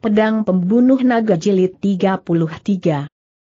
Pedang Pembunuh Naga Jilid 33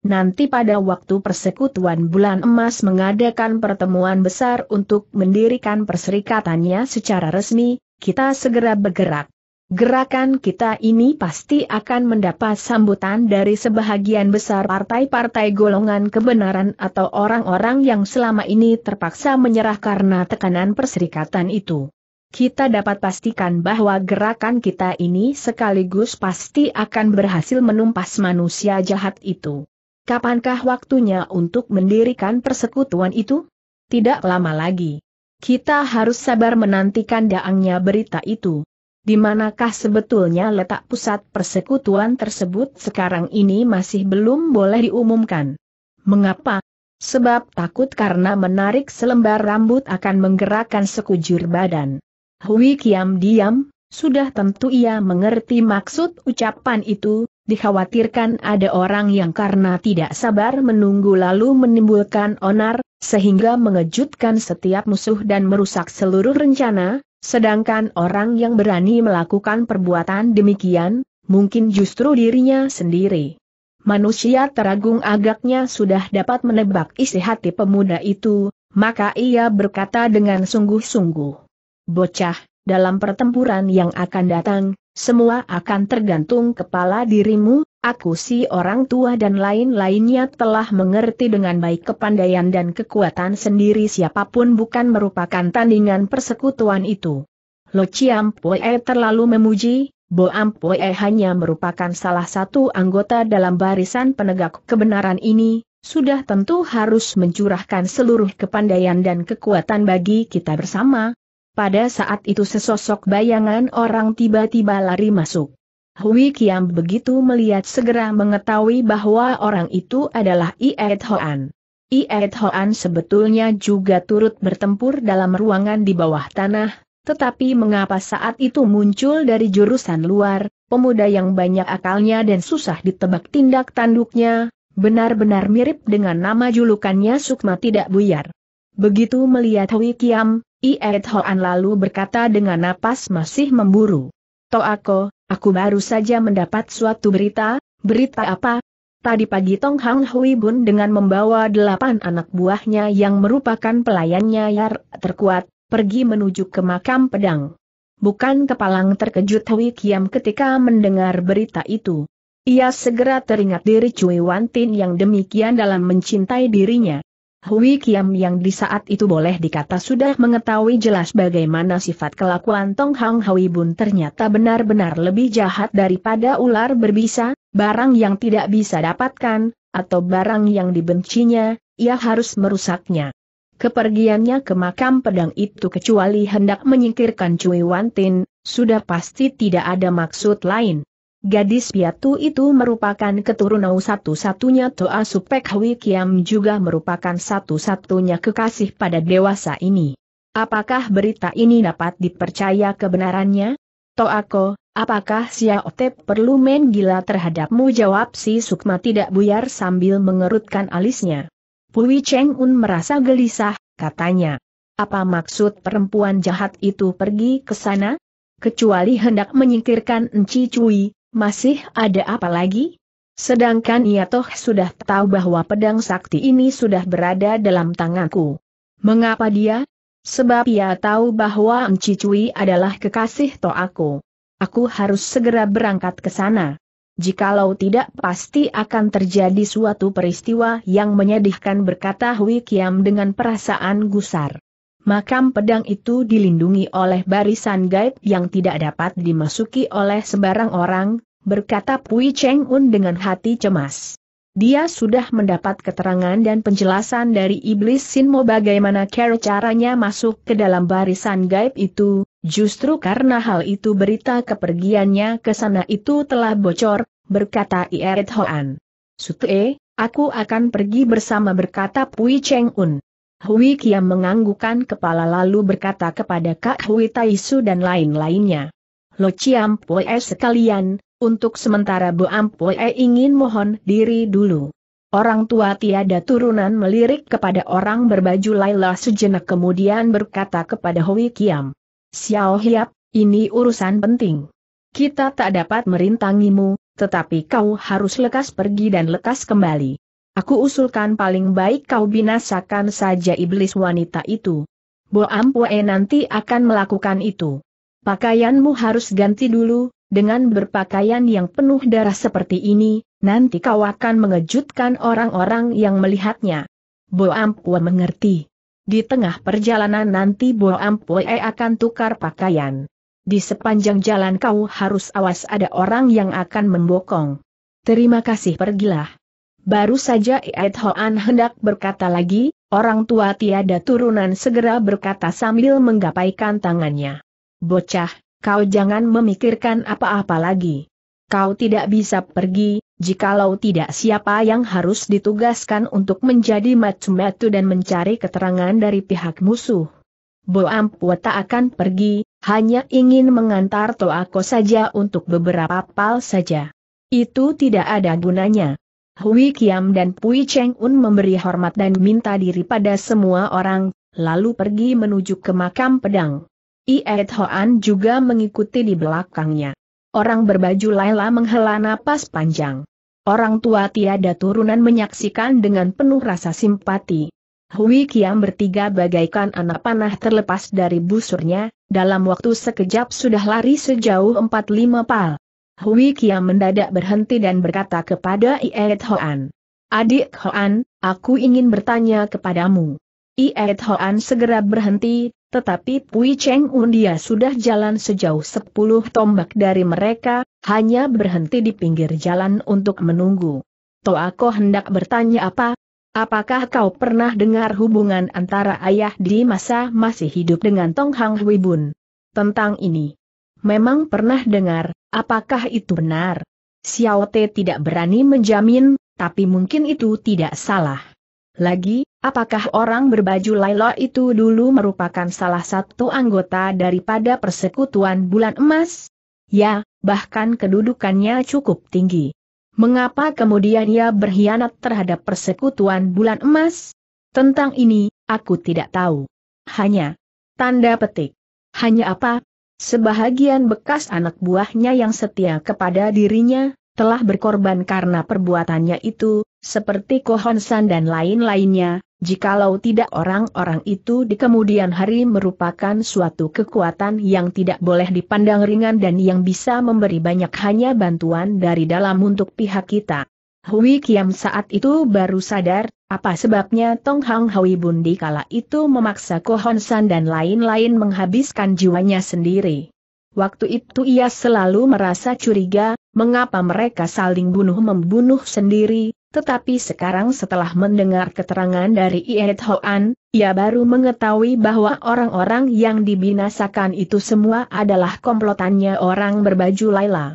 Nanti pada waktu persekutuan bulan emas mengadakan pertemuan besar untuk mendirikan perserikatannya secara resmi, kita segera bergerak. Gerakan kita ini pasti akan mendapat sambutan dari sebahagian besar partai-partai golongan kebenaran atau orang-orang yang selama ini terpaksa menyerah karena tekanan perserikatan itu kita dapat pastikan bahwa gerakan kita ini sekaligus pasti akan berhasil menumpas manusia jahat itu. Kapankah waktunya untuk mendirikan persekutuan itu? Tidak lama lagi. Kita harus sabar menantikan daangnya berita itu. Di manakah sebetulnya letak pusat persekutuan tersebut sekarang ini masih belum boleh diumumkan. Mengapa? Sebab takut karena menarik selembar rambut akan menggerakkan sekujur badan. Hui Kiam diam, sudah tentu ia mengerti maksud ucapan itu, dikhawatirkan ada orang yang karena tidak sabar menunggu lalu menimbulkan onar, sehingga mengejutkan setiap musuh dan merusak seluruh rencana, sedangkan orang yang berani melakukan perbuatan demikian, mungkin justru dirinya sendiri. Manusia teragung agaknya sudah dapat menebak isi hati pemuda itu, maka ia berkata dengan sungguh-sungguh bocah, dalam pertempuran yang akan datang, semua akan tergantung kepala dirimu, aku si orang tua dan lain-lainnya telah mengerti dengan baik kepandaian dan kekuatan sendiri siapapun bukan merupakan tandingan persekutuan itu. Lo Chiam Pue terlalu memuji, Bo Pue hanya merupakan salah satu anggota dalam barisan penegak kebenaran ini, sudah tentu harus mencurahkan seluruh kepandaian dan kekuatan bagi kita bersama, pada saat itu sesosok bayangan orang tiba-tiba lari masuk. Hui Kiam begitu melihat segera mengetahui bahwa orang itu adalah Iet Hoan. Iet Hoan sebetulnya juga turut bertempur dalam ruangan di bawah tanah, tetapi mengapa saat itu muncul dari jurusan luar, pemuda yang banyak akalnya dan susah ditebak tindak tanduknya, benar-benar mirip dengan nama julukannya Sukma tidak buyar. Begitu melihat Hui Kiam, Iet Hoan lalu berkata dengan napas masih memburu. To aku aku baru saja mendapat suatu berita, berita apa? Tadi pagi Tong Hang Hui Bun dengan membawa delapan anak buahnya yang merupakan pelayannya Yar terkuat, pergi menuju ke makam pedang. Bukan kepalang terkejut Hui Kiam ketika mendengar berita itu. Ia segera teringat diri Cui Wantin yang demikian dalam mencintai dirinya. Hui Kiam yang di saat itu boleh dikata sudah mengetahui jelas bagaimana sifat kelakuan Tong Hang Hui Bun ternyata benar-benar lebih jahat daripada ular berbisa, barang yang tidak bisa dapatkan, atau barang yang dibencinya, ia harus merusaknya. Kepergiannya ke makam pedang itu kecuali hendak menyingkirkan Cui Wantin, sudah pasti tidak ada maksud lain. Gadis piatu itu merupakan keturunan satu-satunya Toa Supek Hwi Kiam juga merupakan satu-satunya kekasih pada dewasa ini. Apakah berita ini dapat dipercaya kebenarannya? Toako, apakah Xiao Te perlu main gila terhadapmu? Jawab si Sukma tidak buyar sambil mengerutkan alisnya. Pui Cheng Un merasa gelisah, katanya. Apa maksud perempuan jahat itu pergi ke sana? Kecuali hendak menyingkirkan Enci Cui, masih ada apa lagi? Sedangkan ia toh sudah tahu bahwa pedang sakti ini sudah berada dalam tanganku. Mengapa dia? Sebab ia tahu bahwa Cui adalah kekasih toaku. Aku harus segera berangkat ke sana. Jikalau tidak pasti akan terjadi suatu peristiwa yang menyedihkan berkata Hui Kiam dengan perasaan gusar makam pedang itu dilindungi oleh barisan gaib yang tidak dapat dimasuki oleh sebarang orang, berkata Pui Cheng Un dengan hati cemas. Dia sudah mendapat keterangan dan penjelasan dari Iblis Sinmo bagaimana cara caranya masuk ke dalam barisan gaib itu, justru karena hal itu berita kepergiannya ke sana itu telah bocor, berkata Ieret Hoan. Sute, aku akan pergi bersama berkata Pui Cheng Un. Hui Kiam menganggukan kepala lalu berkata kepada Kak Hui Taisu dan lain-lainnya. Lo Chiam Pue sekalian, untuk sementara Bu Ampue ingin mohon diri dulu. Orang tua tiada turunan melirik kepada orang berbaju Laila sejenak kemudian berkata kepada Hui Kiam. Xiao Hiap, ini urusan penting. Kita tak dapat merintangimu, tetapi kau harus lekas pergi dan lekas kembali. Aku usulkan paling baik kau binasakan saja iblis wanita itu. Ampue nanti akan melakukan itu. Pakaianmu harus ganti dulu, dengan berpakaian yang penuh darah seperti ini, nanti kau akan mengejutkan orang-orang yang melihatnya. Ampue mengerti. Di tengah perjalanan nanti Ampue akan tukar pakaian. Di sepanjang jalan kau harus awas ada orang yang akan membokong. Terima kasih pergilah. Baru saja Ied Hoan hendak berkata lagi, orang tua tiada turunan segera berkata sambil menggapaikan tangannya. Bocah, kau jangan memikirkan apa-apa lagi. Kau tidak bisa pergi, jikalau tidak siapa yang harus ditugaskan untuk menjadi matu-matu dan mencari keterangan dari pihak musuh. Boam tak akan pergi, hanya ingin mengantar Toako saja untuk beberapa pal saja. Itu tidak ada gunanya. Hui Kiam dan Pui Cheng Un memberi hormat dan minta diri pada semua orang, lalu pergi menuju ke makam pedang. Iet Hoan juga mengikuti di belakangnya. Orang berbaju Laila menghela napas panjang. Orang tua tiada turunan menyaksikan dengan penuh rasa simpati. Hui Kiam bertiga bagaikan anak panah terlepas dari busurnya, dalam waktu sekejap sudah lari sejauh empat lima pal. Hui Kia mendadak berhenti dan berkata kepada Iet Hoan. Adik Hoan, aku ingin bertanya kepadamu. Iet Hoan segera berhenti, tetapi Pui Cheng dia sudah jalan sejauh sepuluh tombak dari mereka, hanya berhenti di pinggir jalan untuk menunggu. Toa Ko hendak bertanya apa, Apakah kau pernah dengar hubungan antara ayah di masa masih hidup dengan Tong Hang Bun? Tentang ini, memang pernah dengar, apakah itu benar? Xiao Te tidak berani menjamin, tapi mungkin itu tidak salah. Lagi, apakah orang berbaju Laila itu dulu merupakan salah satu anggota daripada persekutuan bulan emas? Ya, bahkan kedudukannya cukup tinggi. Mengapa kemudian ia berkhianat terhadap persekutuan bulan emas? Tentang ini, aku tidak tahu. Hanya tanda petik. Hanya apa? Sebahagian bekas anak buahnya yang setia kepada dirinya, telah berkorban karena perbuatannya itu, seperti Kohonsan dan lain-lainnya, jikalau tidak orang-orang itu di kemudian hari merupakan suatu kekuatan yang tidak boleh dipandang ringan dan yang bisa memberi banyak hanya bantuan dari dalam untuk pihak kita. Hui Kiam saat itu baru sadar, apa sebabnya Tong Hang Hui Bun di kala itu memaksa Kohon San dan lain-lain menghabiskan jiwanya sendiri? Waktu itu ia selalu merasa curiga, mengapa mereka saling bunuh-membunuh sendiri, tetapi sekarang setelah mendengar keterangan dari Iet Hoan, ia baru mengetahui bahwa orang-orang yang dibinasakan itu semua adalah komplotannya orang berbaju Laila.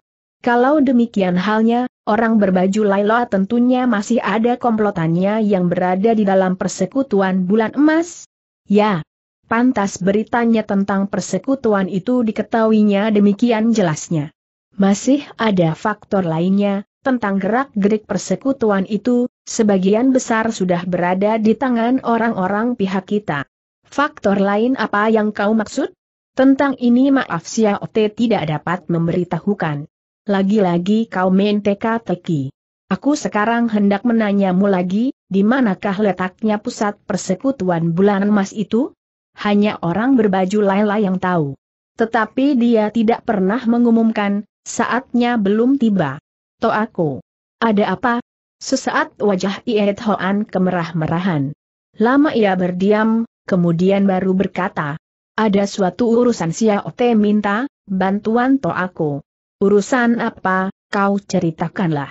Kalau demikian halnya, Orang berbaju Laila tentunya masih ada komplotannya yang berada di dalam persekutuan bulan emas. Ya, pantas beritanya tentang persekutuan itu diketahuinya demikian jelasnya. Masih ada faktor lainnya, tentang gerak-gerik persekutuan itu, sebagian besar sudah berada di tangan orang-orang pihak kita. Faktor lain apa yang kau maksud? Tentang ini maaf Xiao Te tidak dapat memberitahukan lagi-lagi kau main teka-teki. Aku sekarang hendak menanyamu lagi, di manakah letaknya pusat persekutuan bulan emas itu? Hanya orang berbaju Laila yang tahu. Tetapi dia tidak pernah mengumumkan, saatnya belum tiba. To aku. Ada apa? Sesaat wajah Iet Hoan kemerah-merahan. Lama ia berdiam, kemudian baru berkata, ada suatu urusan Xiao Te minta, bantuan to aku. Urusan apa, kau ceritakanlah.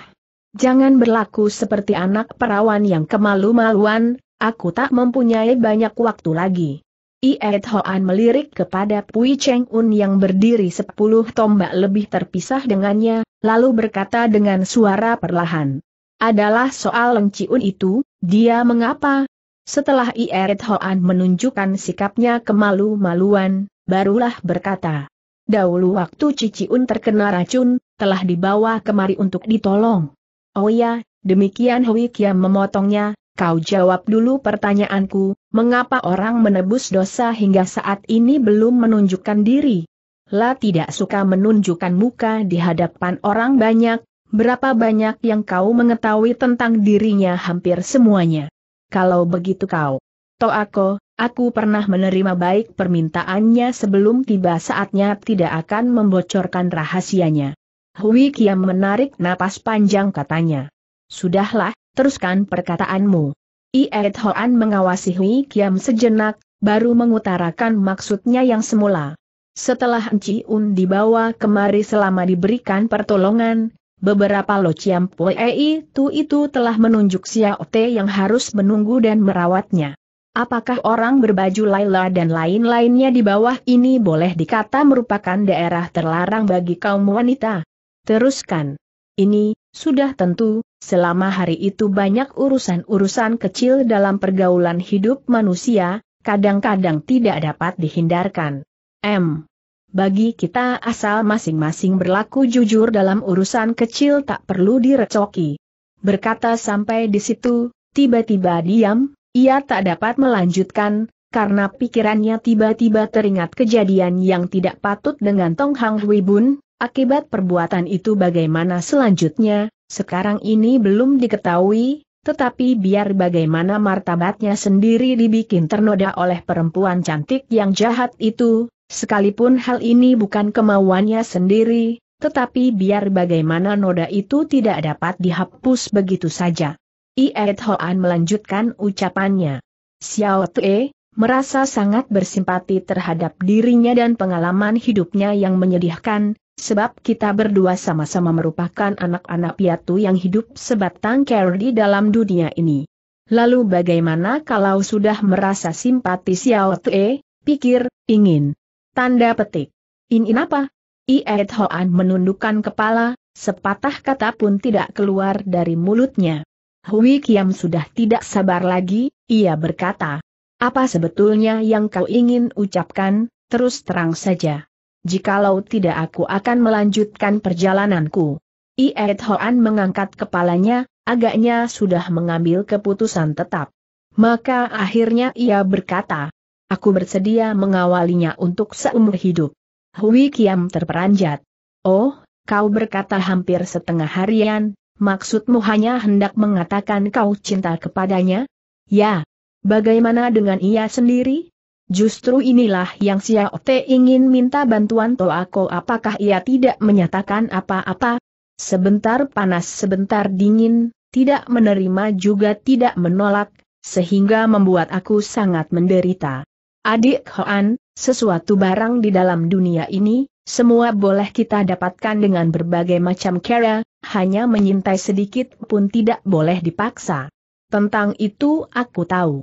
Jangan berlaku seperti anak perawan yang kemalu-maluan, aku tak mempunyai banyak waktu lagi. Iet Hoan melirik kepada Pui Cheng Un yang berdiri sepuluh tombak lebih terpisah dengannya, lalu berkata dengan suara perlahan. Adalah soal Leng Ciun itu, dia mengapa? Setelah Iet Hoan menunjukkan sikapnya kemalu-maluan, barulah berkata. Dahulu waktu Ciciun terkena racun, telah dibawa kemari untuk ditolong. Oh ya, demikian Hui Kiam memotongnya, kau jawab dulu pertanyaanku, mengapa orang menebus dosa hingga saat ini belum menunjukkan diri? La tidak suka menunjukkan muka di hadapan orang banyak, berapa banyak yang kau mengetahui tentang dirinya hampir semuanya. Kalau begitu kau Toako, aku pernah menerima baik permintaannya sebelum tiba saatnya tidak akan membocorkan rahasianya. Hui Kiam menarik napas panjang katanya. Sudahlah, teruskan perkataanmu. Iet Hoan mengawasi Hui Kiam sejenak, baru mengutarakan maksudnya yang semula. Setelah Enci Un dibawa kemari selama diberikan pertolongan, beberapa Lo Chiam Pue itu itu telah menunjuk Xiao Te yang harus menunggu dan merawatnya. Apakah orang berbaju Laila dan lain-lainnya di bawah ini boleh dikata merupakan daerah terlarang bagi kaum wanita? Teruskan. Ini, sudah tentu, selama hari itu banyak urusan-urusan kecil dalam pergaulan hidup manusia, kadang-kadang tidak dapat dihindarkan. M. Bagi kita asal masing-masing berlaku jujur dalam urusan kecil tak perlu direcoki. Berkata sampai di situ, tiba-tiba diam, ia tak dapat melanjutkan, karena pikirannya tiba-tiba teringat kejadian yang tidak patut dengan Tong Hang Hui Bun, akibat perbuatan itu bagaimana selanjutnya, sekarang ini belum diketahui, tetapi biar bagaimana martabatnya sendiri dibikin ternoda oleh perempuan cantik yang jahat itu, sekalipun hal ini bukan kemauannya sendiri, tetapi biar bagaimana noda itu tidak dapat dihapus begitu saja. Ie Hoan melanjutkan ucapannya. Xiao Tue, merasa sangat bersimpati terhadap dirinya dan pengalaman hidupnya yang menyedihkan, sebab kita berdua sama-sama merupakan anak-anak piatu yang hidup sebatang kera di dalam dunia ini. Lalu bagaimana kalau sudah merasa simpati Xiao Tue, pikir, ingin. Tanda petik. Ingin apa? Ie Hoan menundukkan kepala, sepatah kata pun tidak keluar dari mulutnya. Hui Kiam sudah tidak sabar lagi, ia berkata. Apa sebetulnya yang kau ingin ucapkan, terus terang saja. Jikalau tidak aku akan melanjutkan perjalananku. Iet Hoan mengangkat kepalanya, agaknya sudah mengambil keputusan tetap. Maka akhirnya ia berkata, aku bersedia mengawalinya untuk seumur hidup. Hui Kiam terperanjat. Oh, kau berkata hampir setengah harian, Maksudmu hanya hendak mengatakan kau cinta kepadanya? Ya. Bagaimana dengan ia sendiri? Justru inilah yang Xiao Ote ingin minta bantuan Toako apakah ia tidak menyatakan apa-apa? Sebentar panas sebentar dingin, tidak menerima juga tidak menolak, sehingga membuat aku sangat menderita. Adik Hoan, sesuatu barang di dalam dunia ini, semua boleh kita dapatkan dengan berbagai macam cara, hanya menyintai sedikit pun tidak boleh dipaksa. Tentang itu aku tahu.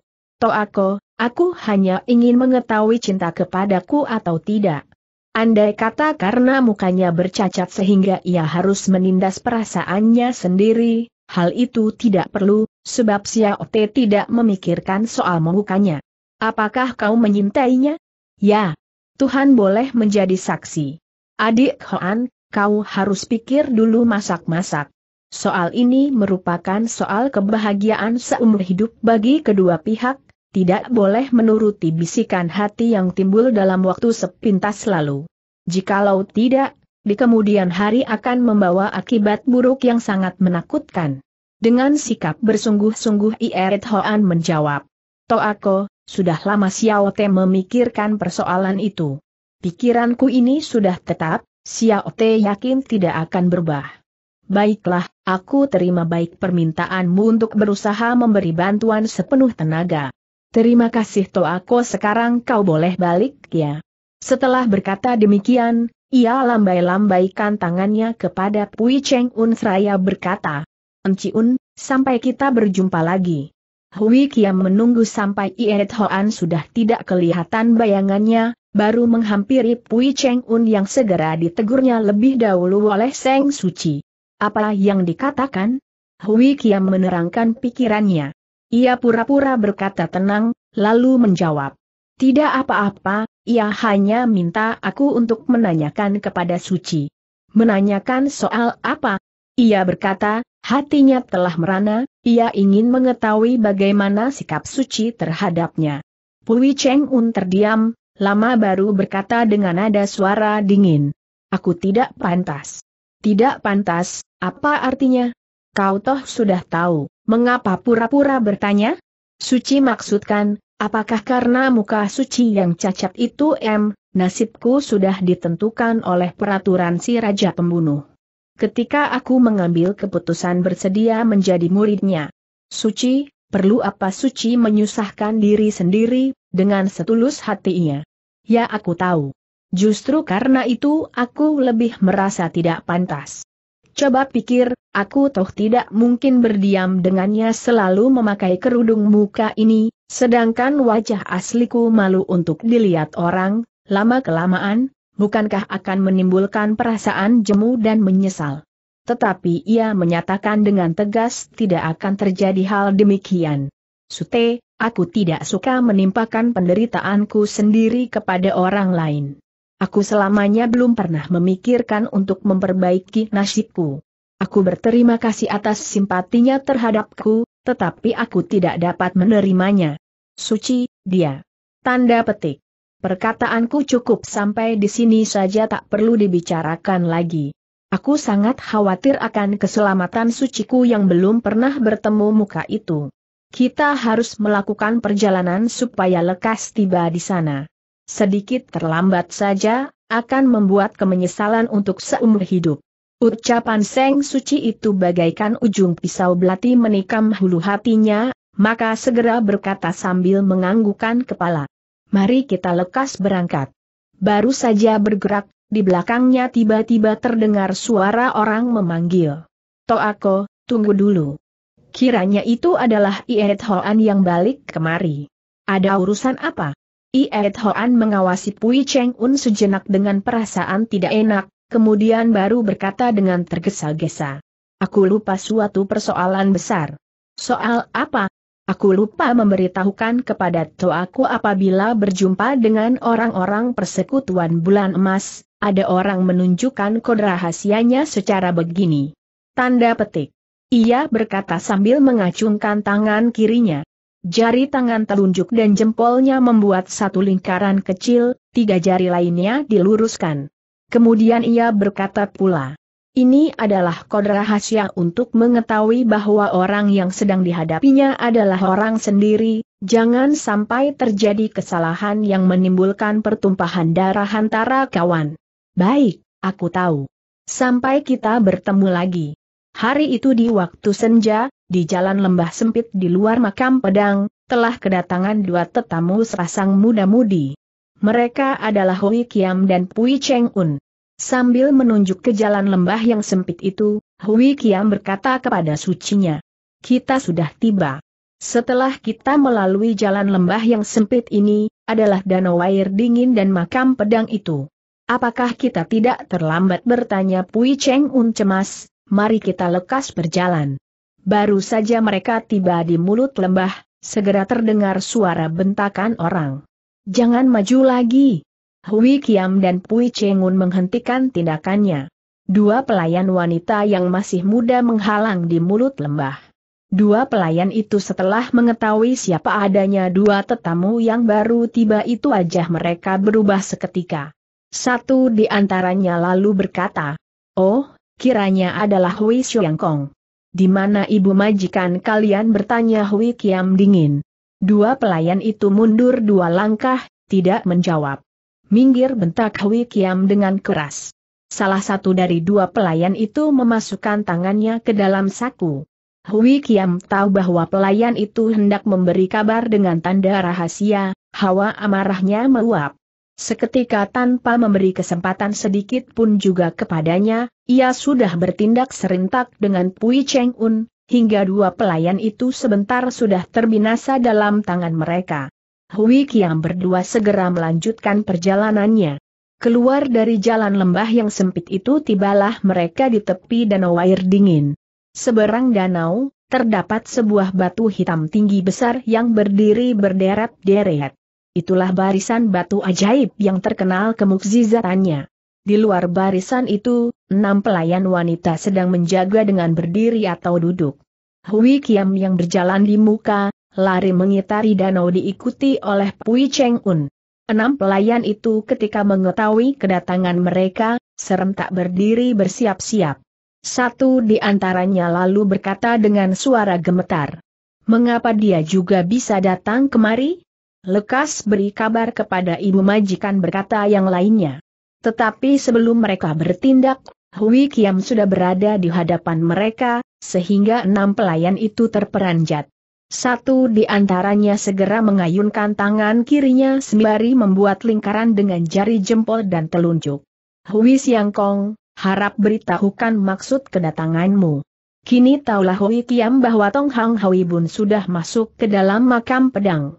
Toako, aku hanya ingin mengetahui cinta kepadaku atau tidak. Andai kata karena mukanya bercacat sehingga ia harus menindas perasaannya sendiri, hal itu tidak perlu, sebab Te tidak memikirkan soal mukanya. Apakah kau menyintainya? Ya. Tuhan boleh menjadi saksi. Adik Hoan, kau harus pikir dulu masak-masak. Soal ini merupakan soal kebahagiaan seumur hidup bagi kedua pihak, tidak boleh menuruti bisikan hati yang timbul dalam waktu sepintas lalu. Jikalau tidak, di kemudian hari akan membawa akibat buruk yang sangat menakutkan. Dengan sikap bersungguh-sungguh Ieret Hoan menjawab. Toako, sudah lama Xiao Te memikirkan persoalan itu. Pikiranku ini sudah tetap, Xiao Te yakin tidak akan berubah. Baiklah, aku terima baik permintaanmu untuk berusaha memberi bantuan sepenuh tenaga. Terima kasih aku. sekarang kau boleh balik ya. Setelah berkata demikian, ia lambai-lambaikan tangannya kepada Pui Cheng Un seraya berkata, Un, sampai kita berjumpa lagi. Hui Kiam menunggu sampai Iet Hoan sudah tidak kelihatan bayangannya, baru menghampiri Pui Cheng Un yang segera ditegurnya lebih dahulu oleh Seng Suci. Apa yang dikatakan? Hui Kiam menerangkan pikirannya. Ia pura-pura berkata tenang, lalu menjawab. Tidak apa-apa, ia hanya minta aku untuk menanyakan kepada Suci. Menanyakan soal apa? Ia berkata, hatinya telah merana, ia ingin mengetahui bagaimana sikap Suci terhadapnya. Pui Cheng Un terdiam, lama baru berkata dengan nada suara dingin. Aku tidak pantas. Tidak pantas, apa artinya? Kau toh sudah tahu, mengapa pura-pura bertanya? Suci maksudkan, apakah karena muka suci yang cacat itu M, nasibku sudah ditentukan oleh peraturan si Raja Pembunuh. Ketika aku mengambil keputusan bersedia menjadi muridnya. Suci, perlu apa Suci menyusahkan diri sendiri, dengan setulus hatinya. Ya aku tahu. Justru karena itu aku lebih merasa tidak pantas. Coba pikir, aku toh tidak mungkin berdiam dengannya selalu memakai kerudung muka ini, sedangkan wajah asliku malu untuk dilihat orang, lama-kelamaan, bukankah akan menimbulkan perasaan jemu dan menyesal. Tetapi ia menyatakan dengan tegas tidak akan terjadi hal demikian. Sute, aku tidak suka menimpakan penderitaanku sendiri kepada orang lain. Aku selamanya belum pernah memikirkan untuk memperbaiki nasibku. Aku berterima kasih atas simpatinya terhadapku, tetapi aku tidak dapat menerimanya. Suci, dia. Tanda petik. Perkataanku cukup sampai di sini saja tak perlu dibicarakan lagi. Aku sangat khawatir akan keselamatan suciku yang belum pernah bertemu muka itu. Kita harus melakukan perjalanan supaya lekas tiba di sana. Sedikit terlambat saja, akan membuat kemenyesalan untuk seumur hidup. Ucapan Seng Suci itu bagaikan ujung pisau belati menikam hulu hatinya, maka segera berkata sambil menganggukan kepala. Mari kita lekas berangkat. Baru saja bergerak, di belakangnya tiba-tiba terdengar suara orang memanggil. Toako, tunggu dulu. Kiranya itu adalah Iet Hoan yang balik kemari. Ada urusan apa? Iet Hoan mengawasi Pui Cheng Un sejenak dengan perasaan tidak enak, kemudian baru berkata dengan tergesa-gesa. Aku lupa suatu persoalan besar. Soal apa? Aku lupa memberitahukan kepada Toaku apabila berjumpa dengan orang-orang persekutuan bulan emas, ada orang menunjukkan kode rahasianya secara begini. Tanda petik. Ia berkata sambil mengacungkan tangan kirinya. Jari tangan telunjuk dan jempolnya membuat satu lingkaran kecil, tiga jari lainnya diluruskan. Kemudian ia berkata pula. Ini adalah kode rahasia untuk mengetahui bahwa orang yang sedang dihadapinya adalah orang sendiri, jangan sampai terjadi kesalahan yang menimbulkan pertumpahan darah antara kawan. Baik, aku tahu. Sampai kita bertemu lagi. Hari itu di waktu senja, di jalan lembah sempit di luar makam pedang, telah kedatangan dua tetamu sepasang muda-mudi. Mereka adalah Hui Kiam dan Pui Cheng Un. Sambil menunjuk ke jalan lembah yang sempit itu, Hui Kiam berkata kepada sucinya, Kita sudah tiba. Setelah kita melalui jalan lembah yang sempit ini, adalah danau air dingin dan makam pedang itu. Apakah kita tidak terlambat bertanya Pui Cheng Un cemas, mari kita lekas berjalan. Baru saja mereka tiba di mulut lembah, segera terdengar suara bentakan orang. Jangan maju lagi. Hui Kiam dan Pui Chengun menghentikan tindakannya. Dua pelayan wanita yang masih muda menghalang di mulut lembah. Dua pelayan itu setelah mengetahui siapa adanya dua tetamu yang baru tiba itu wajah mereka berubah seketika. Satu di antaranya lalu berkata, Oh, kiranya adalah Hui Kong. Di mana ibu majikan kalian bertanya Hui Kiam dingin. Dua pelayan itu mundur dua langkah, tidak menjawab. Minggir bentak Hui Kiam dengan keras. Salah satu dari dua pelayan itu memasukkan tangannya ke dalam saku. Hui Kiam tahu bahwa pelayan itu hendak memberi kabar dengan tanda rahasia, hawa amarahnya meluap. Seketika tanpa memberi kesempatan sedikit pun juga kepadanya, ia sudah bertindak serentak dengan Pui Cheng Un, hingga dua pelayan itu sebentar sudah terbinasa dalam tangan mereka. Hui Kiam berdua segera melanjutkan perjalanannya. Keluar dari jalan lembah yang sempit itu tibalah mereka di tepi danau air dingin. Seberang danau, terdapat sebuah batu hitam tinggi besar yang berdiri berderet-deret itulah barisan batu ajaib yang terkenal kemukzizatannya. Di luar barisan itu, enam pelayan wanita sedang menjaga dengan berdiri atau duduk. Hui Kiam yang berjalan di muka, lari mengitari danau diikuti oleh Pui Cheng Un. Enam pelayan itu ketika mengetahui kedatangan mereka, serentak berdiri bersiap-siap. Satu di antaranya lalu berkata dengan suara gemetar. Mengapa dia juga bisa datang kemari? Lekas beri kabar kepada ibu majikan berkata yang lainnya. Tetapi sebelum mereka bertindak, Hui Kiam sudah berada di hadapan mereka, sehingga enam pelayan itu terperanjat. Satu di antaranya segera mengayunkan tangan kirinya sembari membuat lingkaran dengan jari jempol dan telunjuk. Hui Siang Kong, harap beritahukan maksud kedatanganmu. Kini taulah Hui Kiam bahwa Tong Hang Hui Bun sudah masuk ke dalam makam pedang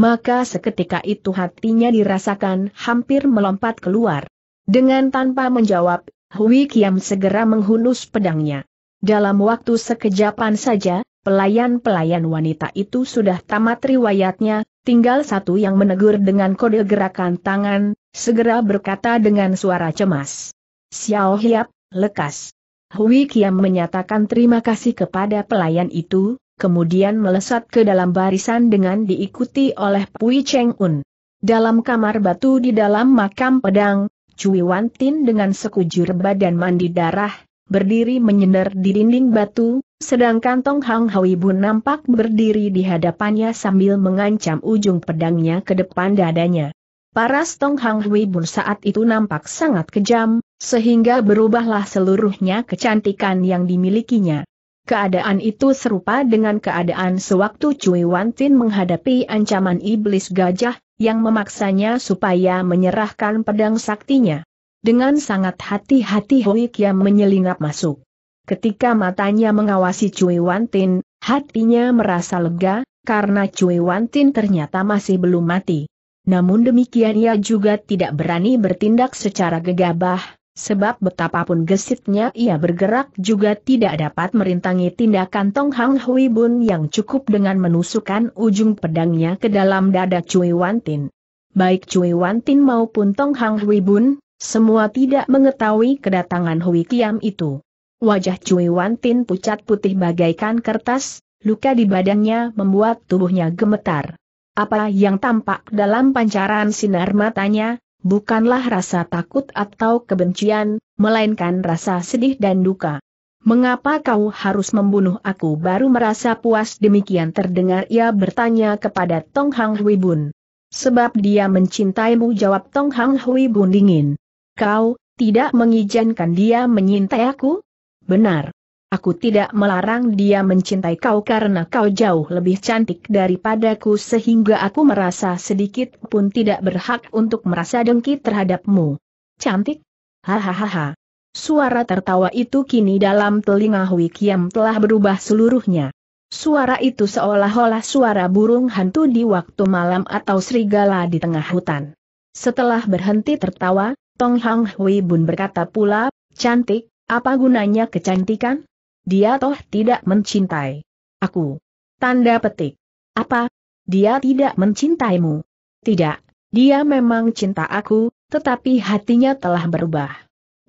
maka seketika itu hatinya dirasakan hampir melompat keluar. Dengan tanpa menjawab, Hui Kiam segera menghunus pedangnya. Dalam waktu sekejapan saja, pelayan-pelayan wanita itu sudah tamat riwayatnya, tinggal satu yang menegur dengan kode gerakan tangan, segera berkata dengan suara cemas. Xiao Hiap, lekas. Hui Kiam menyatakan terima kasih kepada pelayan itu, kemudian melesat ke dalam barisan dengan diikuti oleh Pui Cheng Un. Dalam kamar batu di dalam makam pedang, Cui Wan Tin dengan sekujur badan mandi darah, berdiri menyender di dinding batu, sedangkan Tong Hang Hui Bun nampak berdiri di hadapannya sambil mengancam ujung pedangnya ke depan dadanya. Para Tong Hang Hui Bun saat itu nampak sangat kejam, sehingga berubahlah seluruhnya kecantikan yang dimilikinya. Keadaan itu serupa dengan keadaan sewaktu Cui Wantin menghadapi ancaman iblis gajah, yang memaksanya supaya menyerahkan pedang saktinya. Dengan sangat hati-hati Hui Kiam menyelinap masuk. Ketika matanya mengawasi Cui Wantin, hatinya merasa lega, karena Cui Wantin ternyata masih belum mati. Namun demikian ia juga tidak berani bertindak secara gegabah, sebab betapapun gesitnya ia bergerak juga tidak dapat merintangi tindakan Tong Hang Hui Bun yang cukup dengan menusukkan ujung pedangnya ke dalam dada Cui Wantin. Baik Cui Wantin maupun Tong Hang Hui Bun, semua tidak mengetahui kedatangan Hui Kiam itu. Wajah Cui Wantin pucat putih bagaikan kertas, luka di badannya membuat tubuhnya gemetar. Apa yang tampak dalam pancaran sinar matanya, bukanlah rasa takut atau kebencian, melainkan rasa sedih dan duka. Mengapa kau harus membunuh aku baru merasa puas demikian terdengar ia bertanya kepada Tong Hang Hui Bun. Sebab dia mencintaimu jawab Tong Hang Hui Bun dingin. Kau, tidak mengizinkan dia menyintai aku? Benar. Aku tidak melarang dia mencintai kau karena kau jauh lebih cantik daripadaku sehingga aku merasa sedikit pun tidak berhak untuk merasa dengki terhadapmu. Cantik? Hahaha. Suara tertawa itu kini dalam telinga Hui Kiam telah berubah seluruhnya. Suara itu seolah-olah suara burung hantu di waktu malam atau serigala di tengah hutan. Setelah berhenti tertawa, Tong Hang Hui Bun berkata pula, cantik, apa gunanya kecantikan? Dia toh tidak mencintai aku. Tanda petik. Apa? Dia tidak mencintaimu? Tidak, dia memang cinta aku, tetapi hatinya telah berubah.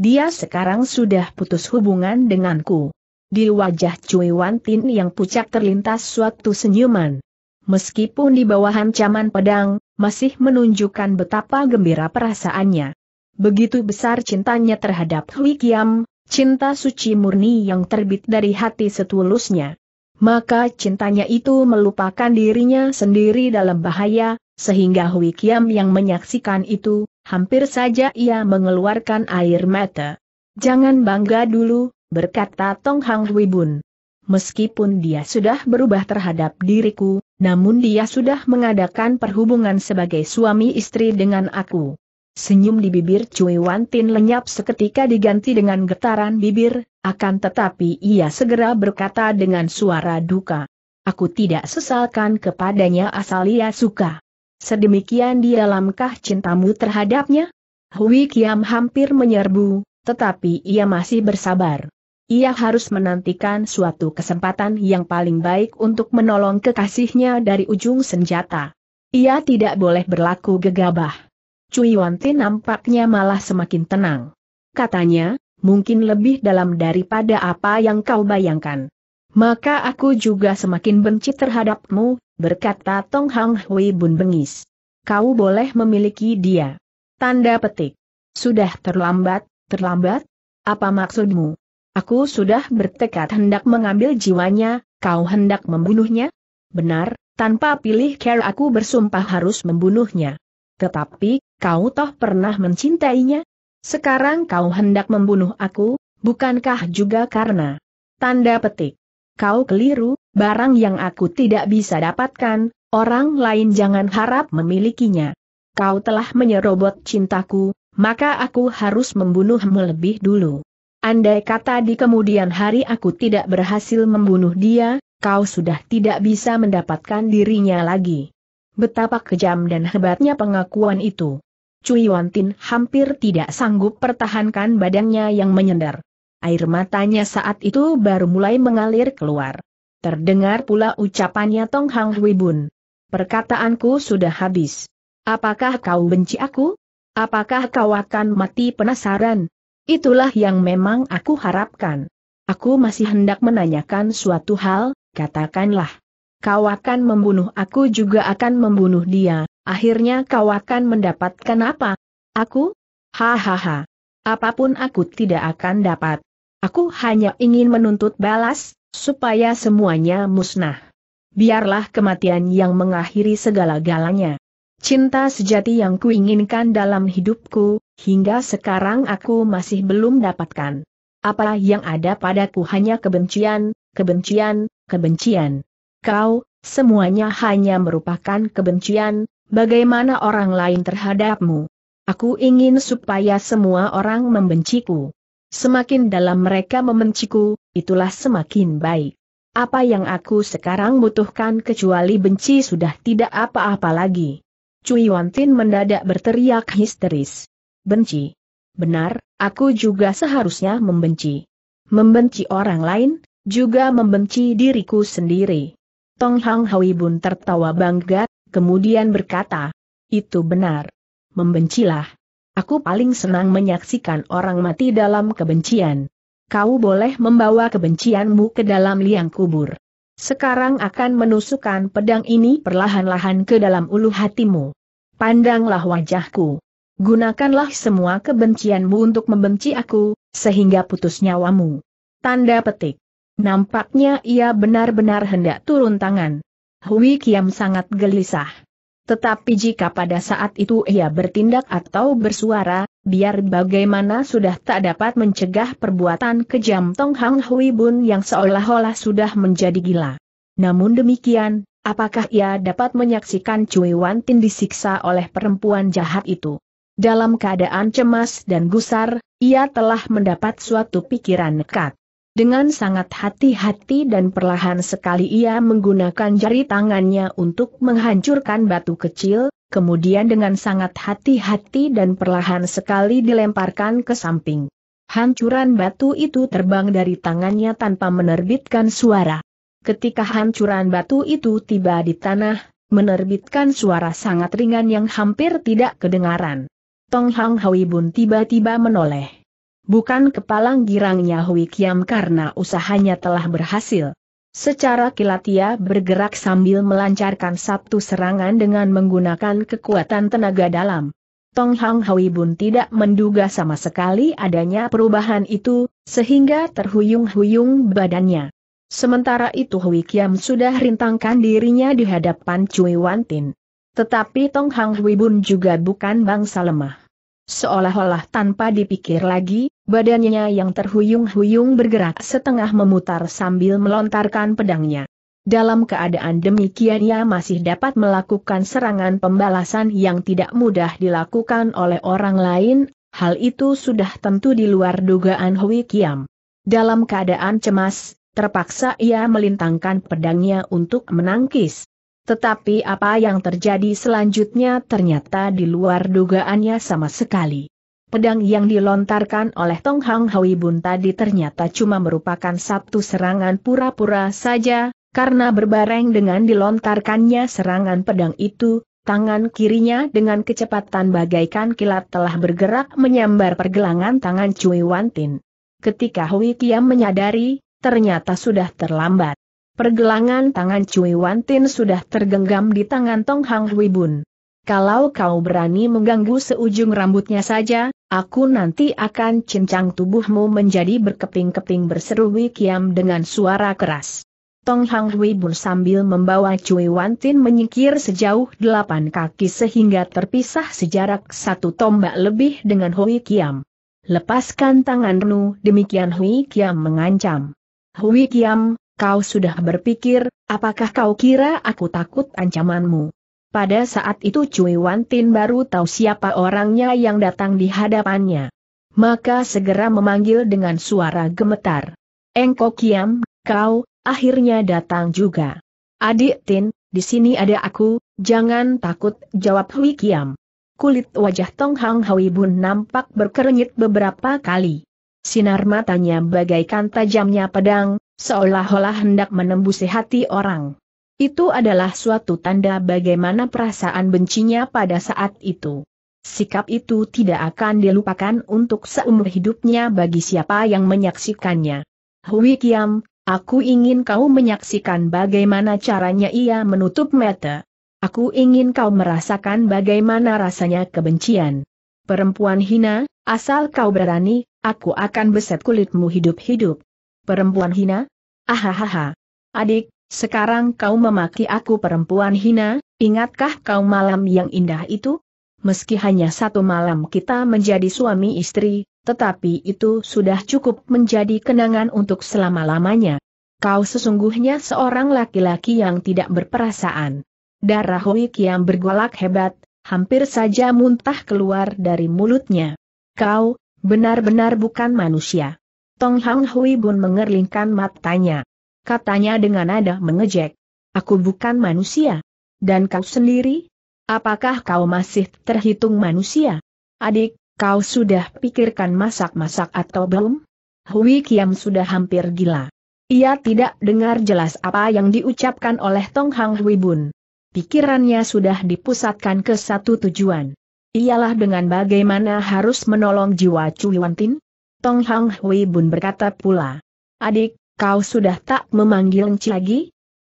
Dia sekarang sudah putus hubungan denganku. Di wajah Cui Wantin yang pucat terlintas suatu senyuman. Meskipun di bawah ancaman pedang, masih menunjukkan betapa gembira perasaannya. Begitu besar cintanya terhadap Hui Kiam, cinta suci murni yang terbit dari hati setulusnya. Maka cintanya itu melupakan dirinya sendiri dalam bahaya, sehingga Hui Kiam yang menyaksikan itu, hampir saja ia mengeluarkan air mata. Jangan bangga dulu, berkata Tong Hang Hui Bun. Meskipun dia sudah berubah terhadap diriku, namun dia sudah mengadakan perhubungan sebagai suami istri dengan aku. Senyum di bibir Cui Wan Tin lenyap seketika diganti dengan getaran bibir, akan tetapi ia segera berkata dengan suara duka. Aku tidak sesalkan kepadanya asal ia suka. Sedemikian dia lamkah cintamu terhadapnya? Hui Kiam hampir menyerbu, tetapi ia masih bersabar. Ia harus menantikan suatu kesempatan yang paling baik untuk menolong kekasihnya dari ujung senjata. Ia tidak boleh berlaku gegabah. Cui Wante nampaknya malah semakin tenang. Katanya, mungkin lebih dalam daripada apa yang kau bayangkan. Maka aku juga semakin benci terhadapmu, berkata Tong Hang Hui Bun bengis. Kau boleh memiliki dia. Tanda petik. Sudah terlambat, terlambat? Apa maksudmu? Aku sudah bertekad hendak mengambil jiwanya, kau hendak membunuhnya? Benar, tanpa pilih care aku bersumpah harus membunuhnya. Tetapi, kau toh pernah mencintainya? Sekarang kau hendak membunuh aku, bukankah juga karena? Tanda petik. Kau keliru, barang yang aku tidak bisa dapatkan, orang lain jangan harap memilikinya. Kau telah menyerobot cintaku, maka aku harus membunuhmu lebih dulu. Andai kata di kemudian hari aku tidak berhasil membunuh dia, kau sudah tidak bisa mendapatkan dirinya lagi. Betapa kejam dan hebatnya pengakuan itu. Cui Wantin hampir tidak sanggup pertahankan badannya yang menyender. Air matanya saat itu baru mulai mengalir keluar. Terdengar pula ucapannya Tong Hang Hui Bun. Perkataanku sudah habis. Apakah kau benci aku? Apakah kau akan mati penasaran? Itulah yang memang aku harapkan. Aku masih hendak menanyakan suatu hal, katakanlah kau akan membunuh aku juga akan membunuh dia, akhirnya kau akan mendapatkan apa? Aku? Hahaha. Apapun aku tidak akan dapat. Aku hanya ingin menuntut balas, supaya semuanya musnah. Biarlah kematian yang mengakhiri segala galanya. Cinta sejati yang kuinginkan dalam hidupku, hingga sekarang aku masih belum dapatkan. Apa yang ada padaku hanya kebencian, kebencian, kebencian kau, semuanya hanya merupakan kebencian, bagaimana orang lain terhadapmu. Aku ingin supaya semua orang membenciku. Semakin dalam mereka membenciku, itulah semakin baik. Apa yang aku sekarang butuhkan kecuali benci sudah tidak apa-apa lagi. Cui Wantin mendadak berteriak histeris. Benci. Benar, aku juga seharusnya membenci. Membenci orang lain, juga membenci diriku sendiri. Tong Hang Hui Bun tertawa bangga, kemudian berkata, itu benar. Membencilah. Aku paling senang menyaksikan orang mati dalam kebencian. Kau boleh membawa kebencianmu ke dalam liang kubur. Sekarang akan menusukkan pedang ini perlahan-lahan ke dalam ulu hatimu. Pandanglah wajahku. Gunakanlah semua kebencianmu untuk membenci aku, sehingga putus nyawamu. Tanda petik. Nampaknya ia benar-benar hendak turun tangan. Hui Kiam sangat gelisah. Tetapi jika pada saat itu ia bertindak atau bersuara, biar bagaimana sudah tak dapat mencegah perbuatan kejam Tong Hang Hui Bun yang seolah-olah sudah menjadi gila. Namun demikian, apakah ia dapat menyaksikan Cui Wan Tin disiksa oleh perempuan jahat itu? Dalam keadaan cemas dan gusar, ia telah mendapat suatu pikiran nekat. Dengan sangat hati-hati dan perlahan sekali ia menggunakan jari tangannya untuk menghancurkan batu kecil, kemudian dengan sangat hati-hati dan perlahan sekali dilemparkan ke samping. Hancuran batu itu terbang dari tangannya tanpa menerbitkan suara. Ketika hancuran batu itu tiba di tanah, menerbitkan suara sangat ringan yang hampir tidak kedengaran. Tong Hang Hui Bun tiba-tiba menoleh bukan kepalang girangnya Hui Kiam karena usahanya telah berhasil. Secara kilat ia bergerak sambil melancarkan satu serangan dengan menggunakan kekuatan tenaga dalam. Tong Hang Hui Bun tidak menduga sama sekali adanya perubahan itu, sehingga terhuyung-huyung badannya. Sementara itu Hui Kiam sudah rintangkan dirinya di hadapan Cui Wantin. Tetapi Tong Hang Hui Bun juga bukan bangsa lemah. Seolah-olah tanpa dipikir lagi, badannya yang terhuyung-huyung bergerak setengah memutar sambil melontarkan pedangnya. Dalam keadaan demikian ia masih dapat melakukan serangan pembalasan yang tidak mudah dilakukan oleh orang lain, hal itu sudah tentu di luar dugaan Hui Kiam. Dalam keadaan cemas, terpaksa ia melintangkan pedangnya untuk menangkis. Tetapi apa yang terjadi selanjutnya ternyata di luar dugaannya sama sekali. Pedang yang dilontarkan oleh Tong Hang Hui Bun tadi ternyata cuma merupakan satu serangan pura-pura saja, karena berbareng dengan dilontarkannya serangan pedang itu, tangan kirinya dengan kecepatan bagaikan kilat telah bergerak menyambar pergelangan tangan Cui Wantin. Ketika Hui Kiam menyadari, ternyata sudah terlambat. Pergelangan tangan Cui Wantin sudah tergenggam di tangan Tong Hang Hui Bun. Kalau kau berani mengganggu seujung rambutnya saja, aku nanti akan cincang tubuhmu menjadi berkeping-keping berseru Wikiam dengan suara keras. Tong Hang Hui Bun sambil membawa Cui Wantin menyingkir sejauh delapan kaki sehingga terpisah sejarak satu tombak lebih dengan Hui Kiam. Lepaskan tanganmu, demikian Hui Kiam mengancam. Hui Kiam, kau sudah berpikir, apakah kau kira aku takut ancamanmu? Pada saat itu Cui Wan Tin baru tahu siapa orangnya yang datang di hadapannya. Maka segera memanggil dengan suara gemetar. Engko Kiam, kau, akhirnya datang juga. Adik Tin, di sini ada aku, jangan takut, jawab Hui Kiam. Kulit wajah Tong Hang Hui Bun nampak berkerenyit beberapa kali. Sinar matanya bagaikan tajamnya pedang, seolah-olah hendak menembusi hati orang. Itu adalah suatu tanda bagaimana perasaan bencinya pada saat itu. Sikap itu tidak akan dilupakan untuk seumur hidupnya bagi siapa yang menyaksikannya. Hui Kiam, aku ingin kau menyaksikan bagaimana caranya ia menutup mata. Aku ingin kau merasakan bagaimana rasanya kebencian. Perempuan hina, asal kau berani, aku akan beset kulitmu hidup-hidup. Perempuan hina? Ahahaha. Adik, sekarang kau memaki aku perempuan hina, ingatkah kau malam yang indah itu? Meski hanya satu malam kita menjadi suami istri, tetapi itu sudah cukup menjadi kenangan untuk selama-lamanya. Kau sesungguhnya seorang laki-laki yang tidak berperasaan. Darah Hui Kiam bergolak hebat, hampir saja muntah keluar dari mulutnya. Kau, benar-benar bukan manusia. Tong Hang Hui Bun mengerlingkan matanya. Katanya dengan nada mengejek. Aku bukan manusia. Dan kau sendiri? Apakah kau masih terhitung manusia? Adik, kau sudah pikirkan masak-masak atau belum? Hui Kiam sudah hampir gila. Ia tidak dengar jelas apa yang diucapkan oleh Tong Hang Hui Bun. Pikirannya sudah dipusatkan ke satu tujuan ialah dengan bagaimana harus menolong jiwa Cui Wantin. Tong Hang Hui Bun berkata pula. Adik, kau sudah tak memanggil Enci lagi?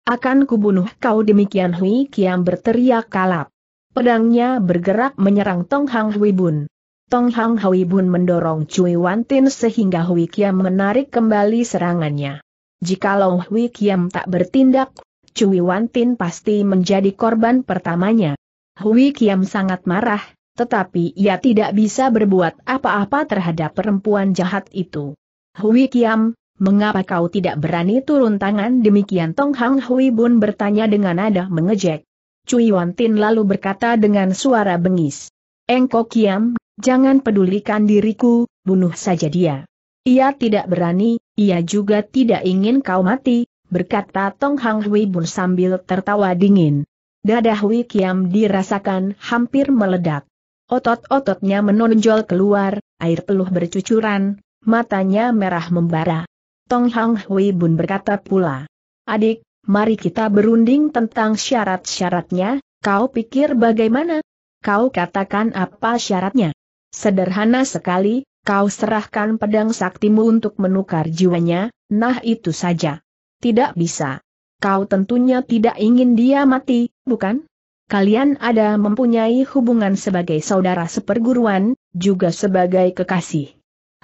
Akan kubunuh kau demikian Hui Kiam berteriak kalap. Pedangnya bergerak menyerang Tong Hang Hui Bun. Tong Hang Hui Bun mendorong Cui Wan Tin sehingga Hui Kiam menarik kembali serangannya. Jikalau Hui Kiam tak bertindak, Cui Wan Tin pasti menjadi korban pertamanya. Hui Kiam sangat marah, tetapi ia tidak bisa berbuat apa-apa terhadap perempuan jahat itu. Hui Kiam, mengapa kau tidak berani turun tangan demikian Tong Hang Hui Bun bertanya dengan nada mengejek. Cui Wan Tin lalu berkata dengan suara bengis. Engkau Kiam, jangan pedulikan diriku, bunuh saja dia. Ia tidak berani, ia juga tidak ingin kau mati, berkata Tong Hang Hui Bun sambil tertawa dingin. Dada Hui Kiam dirasakan hampir meledak. Otot-ototnya menonjol keluar, air peluh bercucuran, matanya merah membara. Tong Hang Hui Bun berkata pula, Adik, mari kita berunding tentang syarat-syaratnya, kau pikir bagaimana? Kau katakan apa syaratnya? Sederhana sekali, kau serahkan pedang saktimu untuk menukar jiwanya, nah itu saja. Tidak bisa. Kau tentunya tidak ingin dia mati, bukan? kalian ada mempunyai hubungan sebagai saudara seperguruan, juga sebagai kekasih.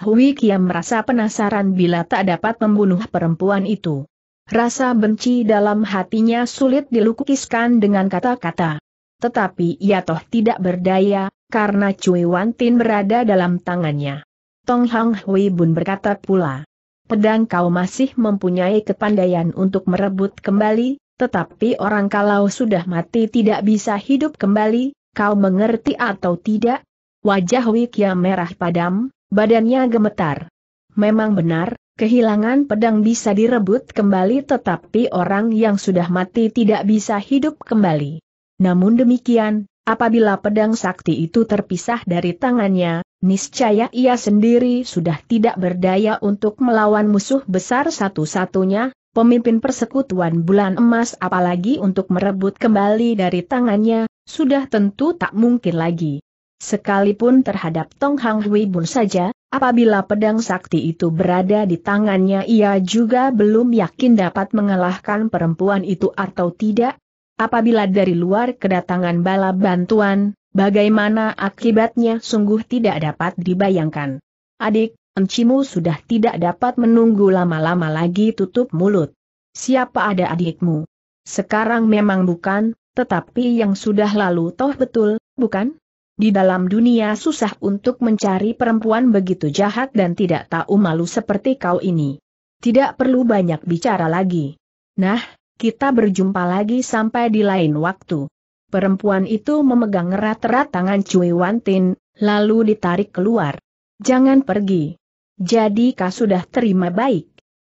Hui Kiam merasa penasaran bila tak dapat membunuh perempuan itu. Rasa benci dalam hatinya sulit dilukiskan dengan kata-kata. Tetapi ia toh tidak berdaya, karena Cui Tin berada dalam tangannya. Tong Hang Hui Bun berkata pula, pedang kau masih mempunyai kepandaian untuk merebut kembali, tetapi orang kalau sudah mati tidak bisa hidup kembali, kau mengerti atau tidak? Wajah Wikia merah padam, badannya gemetar. Memang benar, kehilangan pedang bisa direbut kembali tetapi orang yang sudah mati tidak bisa hidup kembali. Namun demikian, apabila pedang sakti itu terpisah dari tangannya, niscaya ia sendiri sudah tidak berdaya untuk melawan musuh besar satu-satunya, pemimpin persekutuan bulan emas apalagi untuk merebut kembali dari tangannya, sudah tentu tak mungkin lagi. Sekalipun terhadap Tong Hang Hui Bun saja, apabila pedang sakti itu berada di tangannya ia juga belum yakin dapat mengalahkan perempuan itu atau tidak. Apabila dari luar kedatangan bala bantuan, bagaimana akibatnya sungguh tidak dapat dibayangkan. Adik, Encimu sudah tidak dapat menunggu lama-lama lagi tutup mulut. Siapa ada adikmu? Sekarang memang bukan, tetapi yang sudah lalu toh betul, bukan? Di dalam dunia susah untuk mencari perempuan begitu jahat dan tidak tahu malu seperti kau ini. Tidak perlu banyak bicara lagi. Nah, kita berjumpa lagi sampai di lain waktu. Perempuan itu memegang erat-erat tangan Cui Wantin, lalu ditarik keluar. Jangan pergi. Jadi kau sudah terima baik.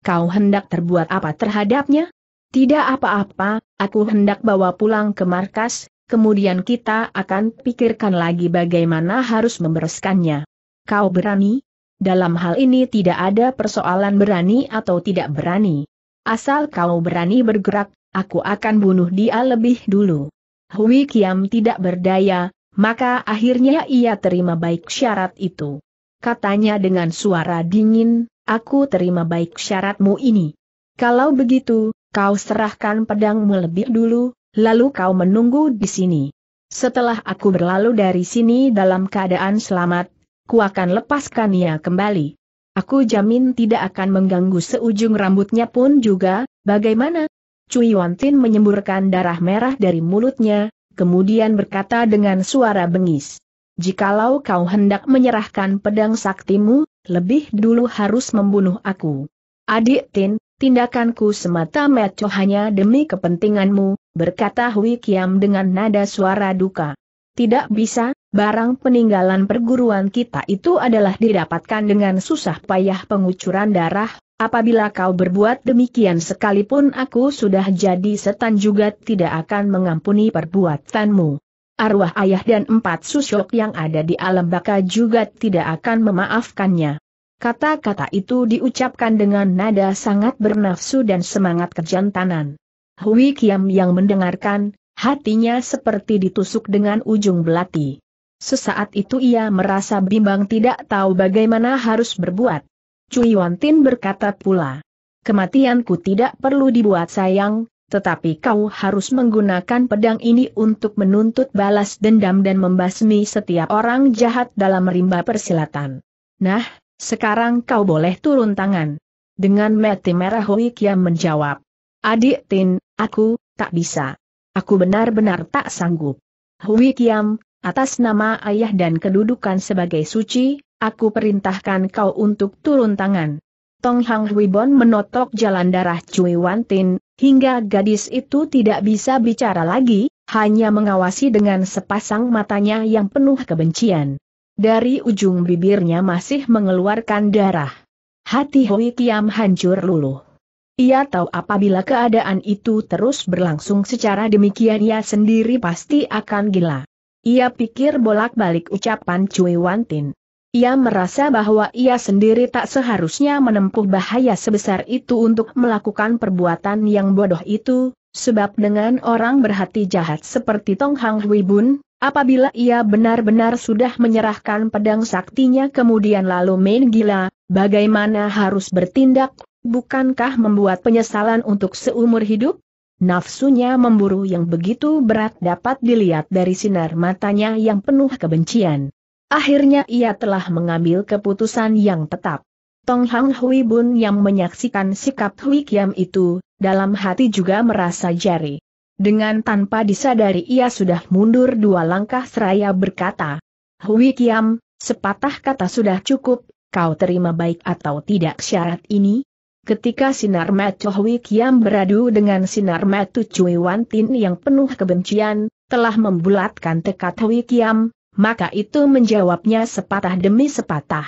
Kau hendak terbuat apa terhadapnya? Tidak apa-apa, aku hendak bawa pulang ke markas, kemudian kita akan pikirkan lagi bagaimana harus membereskannya. Kau berani? Dalam hal ini tidak ada persoalan berani atau tidak berani. Asal kau berani bergerak, aku akan bunuh dia lebih dulu. Hui Kiam tidak berdaya, maka akhirnya ia terima baik syarat itu katanya dengan suara dingin, aku terima baik syaratmu ini. Kalau begitu, kau serahkan pedangmu lebih dulu, lalu kau menunggu di sini. Setelah aku berlalu dari sini dalam keadaan selamat, ku akan lepaskan ia kembali. Aku jamin tidak akan mengganggu seujung rambutnya pun juga, bagaimana? Cui Wantin menyemburkan darah merah dari mulutnya, kemudian berkata dengan suara bengis jikalau kau hendak menyerahkan pedang saktimu, lebih dulu harus membunuh aku. Adik Tin, tindakanku semata-mata hanya demi kepentinganmu, berkata Hui Kiam dengan nada suara duka. Tidak bisa, barang peninggalan perguruan kita itu adalah didapatkan dengan susah payah pengucuran darah, apabila kau berbuat demikian sekalipun aku sudah jadi setan juga tidak akan mengampuni perbuatanmu arwah ayah dan empat susuk yang ada di alam baka juga tidak akan memaafkannya. Kata-kata itu diucapkan dengan nada sangat bernafsu dan semangat kejantanan. Hui Kiam yang mendengarkan, hatinya seperti ditusuk dengan ujung belati. Sesaat itu ia merasa bimbang tidak tahu bagaimana harus berbuat. Cui Wantin berkata pula, kematianku tidak perlu dibuat sayang, tetapi kau harus menggunakan pedang ini untuk menuntut balas dendam dan membasmi setiap orang jahat dalam rimba persilatan. Nah, sekarang kau boleh turun tangan. Dengan mati merah Hui Kiam menjawab. Adik Tin, aku, tak bisa. Aku benar-benar tak sanggup. Hui Kiam, atas nama ayah dan kedudukan sebagai suci, aku perintahkan kau untuk turun tangan. Tong Hang Wibon menotok jalan darah Cui Wan Tin, hingga gadis itu tidak bisa bicara lagi, hanya mengawasi dengan sepasang matanya yang penuh kebencian. Dari ujung bibirnya masih mengeluarkan darah. Hati Hui Kiam hancur luluh. Ia tahu apabila keadaan itu terus berlangsung secara demikian ia sendiri pasti akan gila. Ia pikir bolak-balik ucapan Cui Wantin. Ia merasa bahwa ia sendiri tak seharusnya menempuh bahaya sebesar itu untuk melakukan perbuatan yang bodoh itu, sebab dengan orang berhati jahat seperti Tong Hang Hui Bun, apabila ia benar-benar sudah menyerahkan pedang saktinya kemudian lalu main gila, bagaimana harus bertindak, bukankah membuat penyesalan untuk seumur hidup? Nafsunya memburu yang begitu berat dapat dilihat dari sinar matanya yang penuh kebencian. Akhirnya ia telah mengambil keputusan yang tetap. Tong Hang Hui Bun yang menyaksikan sikap Hui Kiam itu, dalam hati juga merasa jari. Dengan tanpa disadari ia sudah mundur dua langkah seraya berkata, Hui Kiam, sepatah kata sudah cukup, kau terima baik atau tidak syarat ini? Ketika sinar mata Hui Kiam beradu dengan sinar mata Cui Wan Tin yang penuh kebencian, telah membulatkan tekad Hui Kiam, maka itu menjawabnya sepatah demi sepatah.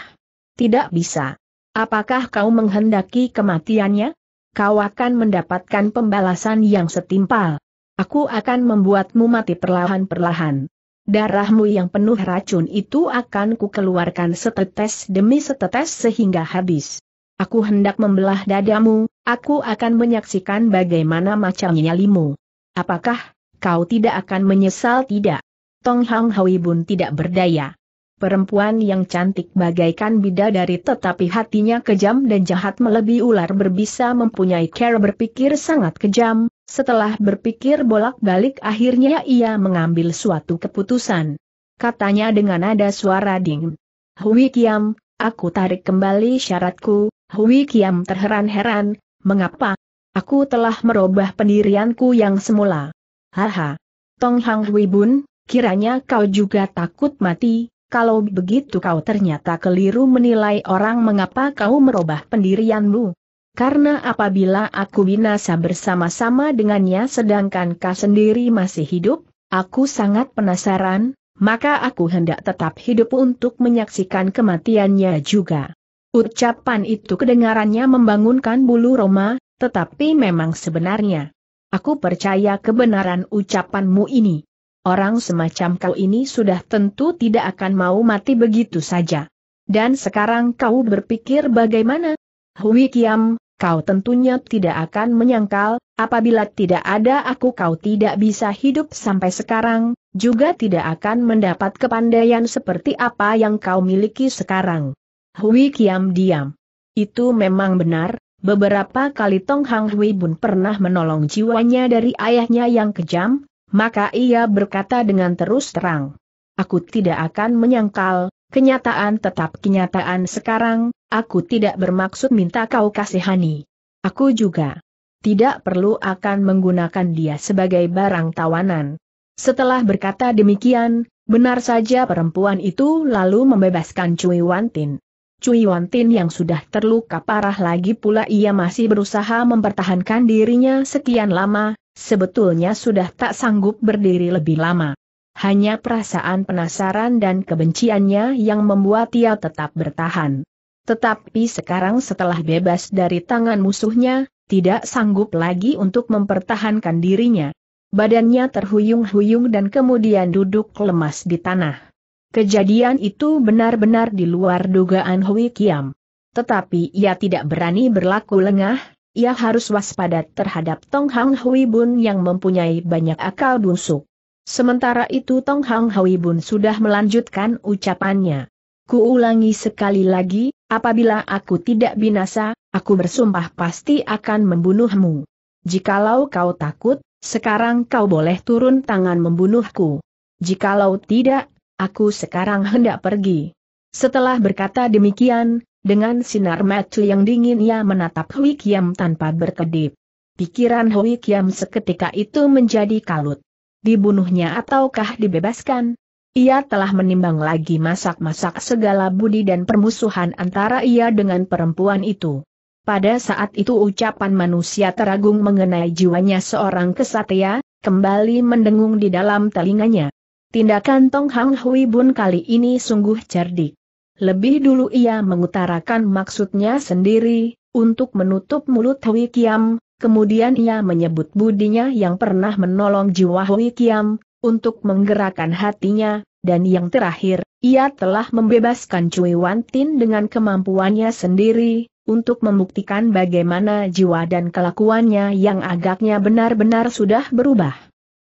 Tidak bisa. Apakah kau menghendaki kematiannya? Kau akan mendapatkan pembalasan yang setimpal. Aku akan membuatmu mati perlahan-perlahan. Darahmu yang penuh racun itu akan kukeluarkan setetes demi setetes sehingga habis. Aku hendak membelah dadamu, aku akan menyaksikan bagaimana macamnya limu. Apakah kau tidak akan menyesal tidak? Tong Hang Hui Bun tidak berdaya. Perempuan yang cantik bagaikan bidadari tetapi hatinya kejam dan jahat melebihi ular berbisa mempunyai cara berpikir sangat kejam, setelah berpikir bolak-balik akhirnya ia mengambil suatu keputusan. Katanya dengan nada suara dingin. Hui Kiam, aku tarik kembali syaratku, Hui Kiam terheran-heran, mengapa? Aku telah merubah pendirianku yang semula. Haha. Tong Hang Hui Bun, Kiranya kau juga takut mati, kalau begitu kau ternyata keliru menilai orang mengapa kau merubah pendirianmu. Karena apabila aku binasa bersama-sama dengannya sedangkan kau sendiri masih hidup, aku sangat penasaran, maka aku hendak tetap hidup untuk menyaksikan kematiannya juga. Ucapan itu kedengarannya membangunkan bulu Roma, tetapi memang sebenarnya. Aku percaya kebenaran ucapanmu ini orang semacam kau ini sudah tentu tidak akan mau mati begitu saja. Dan sekarang kau berpikir bagaimana? Hui Kiam, kau tentunya tidak akan menyangkal, apabila tidak ada aku kau tidak bisa hidup sampai sekarang, juga tidak akan mendapat kepandaian seperti apa yang kau miliki sekarang. Hui Kiam diam. Itu memang benar, Beberapa kali Tong Hang Hui pun pernah menolong jiwanya dari ayahnya yang kejam, maka ia berkata dengan terus terang. Aku tidak akan menyangkal, kenyataan tetap kenyataan sekarang, aku tidak bermaksud minta kau kasihani. Aku juga tidak perlu akan menggunakan dia sebagai barang tawanan. Setelah berkata demikian, benar saja perempuan itu lalu membebaskan Cui Wantin. Cui Wantin yang sudah terluka parah lagi pula ia masih berusaha mempertahankan dirinya sekian lama, sebetulnya sudah tak sanggup berdiri lebih lama. Hanya perasaan penasaran dan kebenciannya yang membuat ia tetap bertahan. Tetapi sekarang setelah bebas dari tangan musuhnya, tidak sanggup lagi untuk mempertahankan dirinya. Badannya terhuyung-huyung dan kemudian duduk lemas di tanah. Kejadian itu benar-benar di luar dugaan Hui Kiam. Tetapi ia tidak berani berlaku lengah, ia harus waspada terhadap Tong Hang Hui Bun yang mempunyai banyak akal busuk. Sementara itu Tong Hang Hui Bun sudah melanjutkan ucapannya. Kuulangi sekali lagi, apabila aku tidak binasa, aku bersumpah pasti akan membunuhmu. Jikalau kau takut, sekarang kau boleh turun tangan membunuhku. Jikalau tidak, aku sekarang hendak pergi. Setelah berkata demikian, dengan sinar mata yang dingin ia menatap Hui Kiam tanpa berkedip. Pikiran Hui Kiam seketika itu menjadi kalut. Dibunuhnya ataukah dibebaskan? Ia telah menimbang lagi masak-masak segala budi dan permusuhan antara ia dengan perempuan itu. Pada saat itu ucapan manusia teragung mengenai jiwanya seorang kesatria, kembali mendengung di dalam telinganya. Tindakan Tong Hang Hui Bun kali ini sungguh cerdik. Lebih dulu ia mengutarakan maksudnya sendiri, untuk menutup mulut Hui Kiam, kemudian ia menyebut budinya yang pernah menolong jiwa Hui Kiam, untuk menggerakkan hatinya, dan yang terakhir, ia telah membebaskan Cui Wan Tin dengan kemampuannya sendiri, untuk membuktikan bagaimana jiwa dan kelakuannya yang agaknya benar-benar sudah berubah.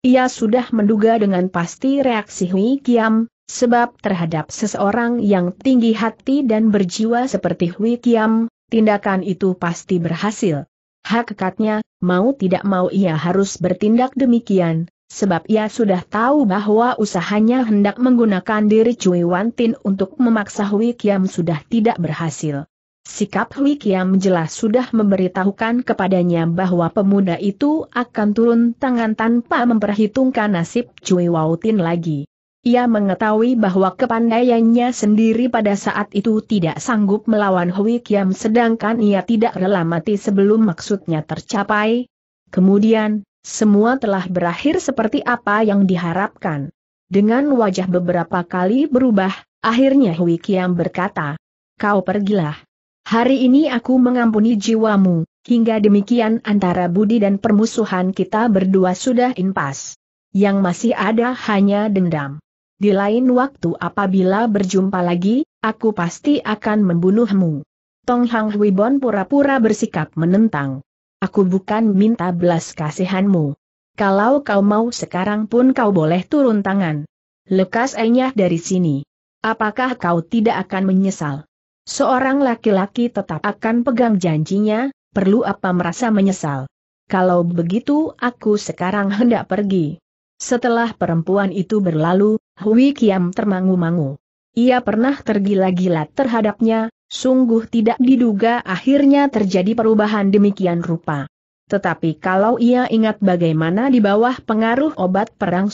Ia sudah menduga dengan pasti reaksi Hui Kiam, Sebab terhadap seseorang yang tinggi hati dan berjiwa seperti Hui Kiam, tindakan itu pasti berhasil. Hakikatnya, mau tidak mau ia harus bertindak demikian, sebab ia sudah tahu bahwa usahanya hendak menggunakan diri Cui Wan Tin untuk memaksa Hui Kiam sudah tidak berhasil. Sikap Hui Kiam jelas sudah memberitahukan kepadanya bahwa pemuda itu akan turun tangan tanpa memperhitungkan nasib Cui Wautin lagi. Ia mengetahui bahwa kepandaiannya sendiri pada saat itu tidak sanggup melawan Hui Kiam sedangkan ia tidak rela mati sebelum maksudnya tercapai. Kemudian, semua telah berakhir seperti apa yang diharapkan. Dengan wajah beberapa kali berubah, akhirnya Hui Kiam berkata, Kau pergilah. Hari ini aku mengampuni jiwamu, hingga demikian antara budi dan permusuhan kita berdua sudah impas. Yang masih ada hanya dendam di lain waktu apabila berjumpa lagi, aku pasti akan membunuhmu. Tong Hang Bon pura-pura bersikap menentang. Aku bukan minta belas kasihanmu. Kalau kau mau sekarang pun kau boleh turun tangan. Lekas enyah dari sini. Apakah kau tidak akan menyesal? Seorang laki-laki tetap akan pegang janjinya, perlu apa merasa menyesal? Kalau begitu aku sekarang hendak pergi. Setelah perempuan itu berlalu, Hui Kiam termangu-mangu. Ia pernah tergila-gila terhadapnya, sungguh tidak diduga akhirnya terjadi perubahan demikian rupa. Tetapi kalau ia ingat bagaimana di bawah pengaruh obat perang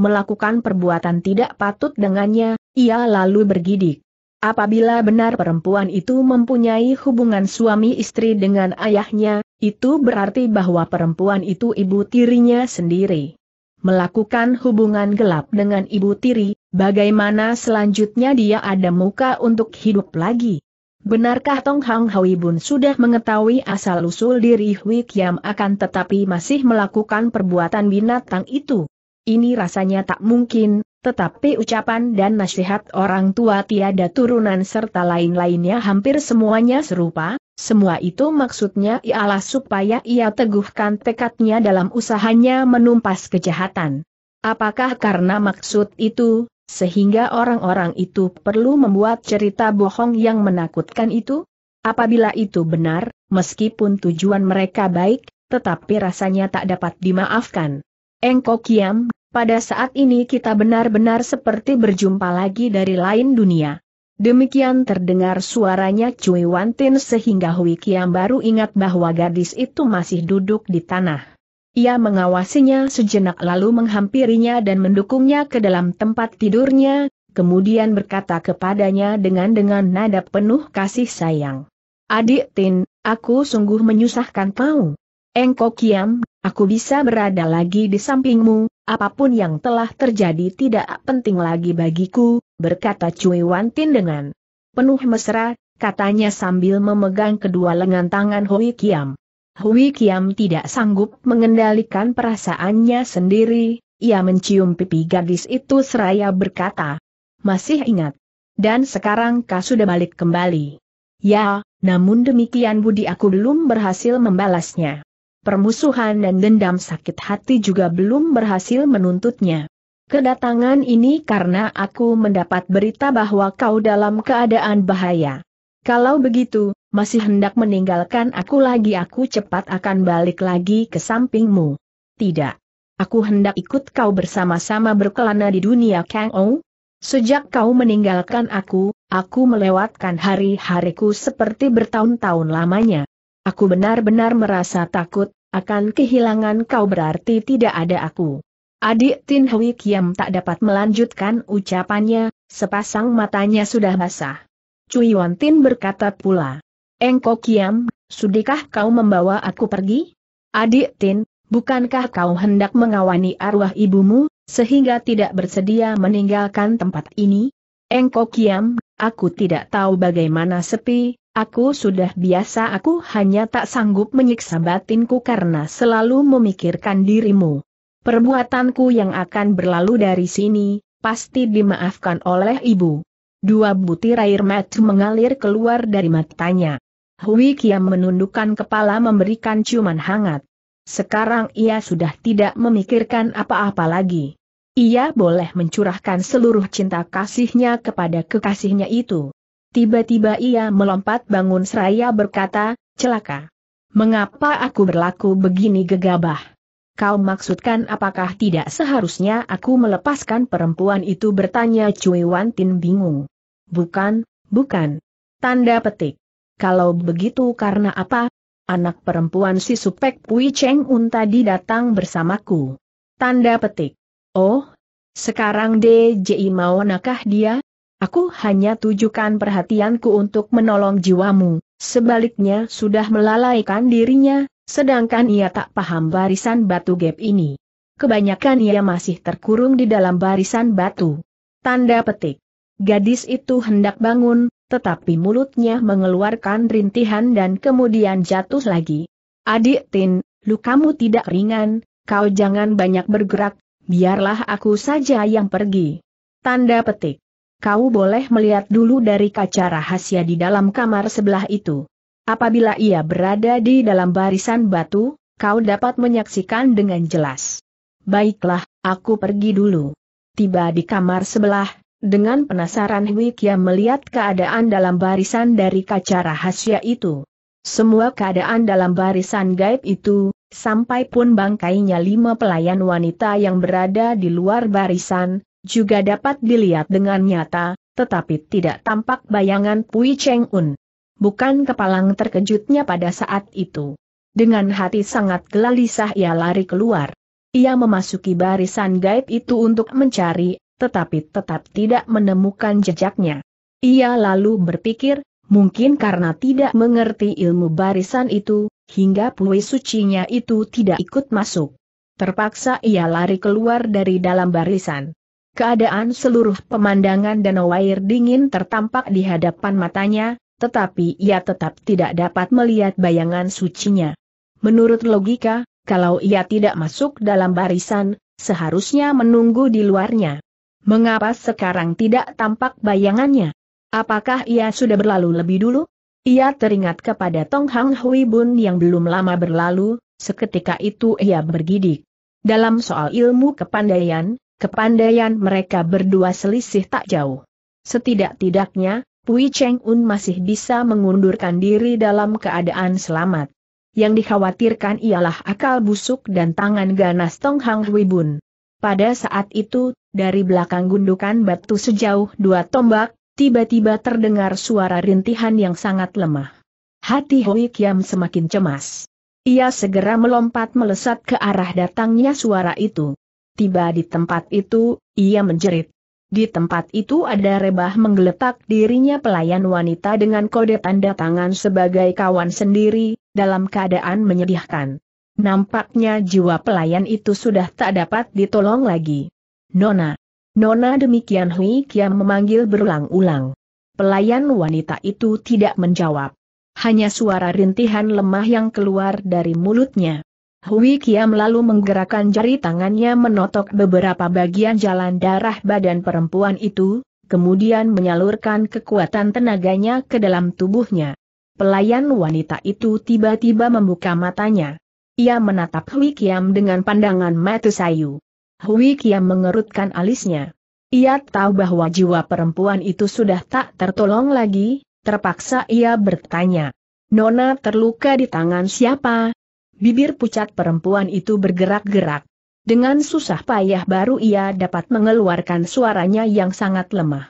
melakukan perbuatan tidak patut dengannya, ia lalu bergidik. Apabila benar perempuan itu mempunyai hubungan suami istri dengan ayahnya, itu berarti bahwa perempuan itu ibu tirinya sendiri melakukan hubungan gelap dengan ibu tiri, bagaimana selanjutnya dia ada muka untuk hidup lagi? Benarkah Tong Hang Hui Bun sudah mengetahui asal-usul diri Hui Kiam akan tetapi masih melakukan perbuatan binatang itu? Ini rasanya tak mungkin, tetapi ucapan dan nasihat orang tua tiada turunan serta lain-lainnya hampir semuanya serupa, semua itu maksudnya ialah supaya ia teguhkan tekadnya dalam usahanya menumpas kejahatan. Apakah karena maksud itu, sehingga orang-orang itu perlu membuat cerita bohong yang menakutkan itu? Apabila itu benar, meskipun tujuan mereka baik, tetapi rasanya tak dapat dimaafkan. Engkau Kiam, pada saat ini kita benar-benar seperti berjumpa lagi dari lain dunia. Demikian terdengar suaranya Cui Wantin sehingga Hui Kiam baru ingat bahwa gadis itu masih duduk di tanah. Ia mengawasinya sejenak lalu menghampirinya dan mendukungnya ke dalam tempat tidurnya, kemudian berkata kepadanya dengan dengan nada penuh kasih sayang. Adik Tin, aku sungguh menyusahkan kau. Engkau kiam, aku bisa berada lagi di sampingmu, apapun yang telah terjadi tidak penting lagi bagiku, berkata Cui Wantin dengan penuh mesra, katanya sambil memegang kedua lengan tangan Hui Kiam. Hui Kiam tidak sanggup mengendalikan perasaannya sendiri, ia mencium pipi gadis itu seraya berkata, masih ingat. Dan sekarang kau sudah balik kembali. Ya, namun demikian budi aku belum berhasil membalasnya permusuhan dan dendam sakit hati juga belum berhasil menuntutnya. Kedatangan ini karena aku mendapat berita bahwa kau dalam keadaan bahaya. Kalau begitu, masih hendak meninggalkan aku lagi aku cepat akan balik lagi ke sampingmu. Tidak. Aku hendak ikut kau bersama-sama berkelana di dunia Kang Ou. Sejak kau meninggalkan aku, aku melewatkan hari-hariku seperti bertahun-tahun lamanya. Aku benar-benar merasa takut, akan kehilangan kau berarti tidak ada aku. Adik Tin Hui Kiam tak dapat melanjutkan ucapannya, sepasang matanya sudah basah. Cui Wan Tin berkata pula, Engko Kiam, sudikah kau membawa aku pergi? Adik Tin, bukankah kau hendak mengawani arwah ibumu, sehingga tidak bersedia meninggalkan tempat ini? Engko Kiam, aku tidak tahu bagaimana sepi, Aku sudah biasa aku hanya tak sanggup menyiksa batinku karena selalu memikirkan dirimu. Perbuatanku yang akan berlalu dari sini, pasti dimaafkan oleh ibu. Dua butir air mata mengalir keluar dari matanya. Hui Kiam menundukkan kepala memberikan ciuman hangat. Sekarang ia sudah tidak memikirkan apa-apa lagi. Ia boleh mencurahkan seluruh cinta kasihnya kepada kekasihnya itu. Tiba-tiba ia melompat bangun seraya berkata, celaka. Mengapa aku berlaku begini gegabah? Kau maksudkan apakah tidak seharusnya aku melepaskan perempuan itu bertanya Cui Wan Tin bingung. Bukan, bukan. Tanda petik. Kalau begitu karena apa? Anak perempuan si Supek Pui Cheng Un tadi datang bersamaku. Tanda petik. Oh, sekarang DJI mau nakah dia? Aku hanya tujukan perhatianku untuk menolong jiwamu, sebaliknya sudah melalaikan dirinya, sedangkan ia tak paham barisan batu gap ini. Kebanyakan ia masih terkurung di dalam barisan batu. Tanda petik. Gadis itu hendak bangun, tetapi mulutnya mengeluarkan rintihan dan kemudian jatuh lagi. Adik Tin, lukamu tidak ringan, kau jangan banyak bergerak, biarlah aku saja yang pergi. Tanda petik. Kau boleh melihat dulu dari kaca rahasia di dalam kamar sebelah itu. Apabila ia berada di dalam barisan batu, kau dapat menyaksikan dengan jelas. Baiklah, aku pergi dulu. Tiba di kamar sebelah, dengan penasaran Wikia melihat keadaan dalam barisan dari kaca rahasia itu. Semua keadaan dalam barisan gaib itu, sampai pun bangkainya lima pelayan wanita yang berada di luar barisan, juga dapat dilihat dengan nyata, tetapi tidak tampak bayangan Pui Cheng Un. Bukan kepalang terkejutnya pada saat itu. Dengan hati sangat gelisah ia lari keluar. Ia memasuki barisan gaib itu untuk mencari, tetapi tetap tidak menemukan jejaknya. Ia lalu berpikir, mungkin karena tidak mengerti ilmu barisan itu, hingga pui sucinya itu tidak ikut masuk. Terpaksa ia lari keluar dari dalam barisan. Keadaan seluruh pemandangan danau air dingin tertampak di hadapan matanya, tetapi ia tetap tidak dapat melihat bayangan sucinya. Menurut logika, kalau ia tidak masuk dalam barisan, seharusnya menunggu di luarnya. Mengapa sekarang tidak tampak bayangannya? Apakah ia sudah berlalu lebih dulu? Ia teringat kepada Tong Hang Hui Bun yang belum lama berlalu, seketika itu ia bergidik. Dalam soal ilmu kepandaian, Kepandaian mereka berdua selisih tak jauh. Setidak-tidaknya, Pui Cheng Un masih bisa mengundurkan diri dalam keadaan selamat. Yang dikhawatirkan ialah akal busuk dan tangan ganas Tong Hang Wibun. Pada saat itu, dari belakang gundukan batu sejauh dua tombak, tiba-tiba terdengar suara rintihan yang sangat lemah. Hati Hui Kiam semakin cemas. Ia segera melompat melesat ke arah datangnya suara itu. Tiba di tempat itu, ia menjerit. Di tempat itu ada rebah menggeletak dirinya pelayan wanita dengan kode tanda tangan sebagai kawan sendiri, dalam keadaan menyedihkan. Nampaknya jiwa pelayan itu sudah tak dapat ditolong lagi. Nona. Nona demikian Hui Kiam memanggil berulang-ulang. Pelayan wanita itu tidak menjawab. Hanya suara rintihan lemah yang keluar dari mulutnya. Hui Kiam lalu menggerakkan jari tangannya menotok beberapa bagian jalan darah badan perempuan itu, kemudian menyalurkan kekuatan tenaganya ke dalam tubuhnya. Pelayan wanita itu tiba-tiba membuka matanya. Ia menatap Hui Kiam dengan pandangan mata sayu. Hui Kiam mengerutkan alisnya. Ia tahu bahwa jiwa perempuan itu sudah tak tertolong lagi, terpaksa ia bertanya. Nona terluka di tangan siapa? Bibir pucat perempuan itu bergerak-gerak. Dengan susah payah baru ia dapat mengeluarkan suaranya yang sangat lemah.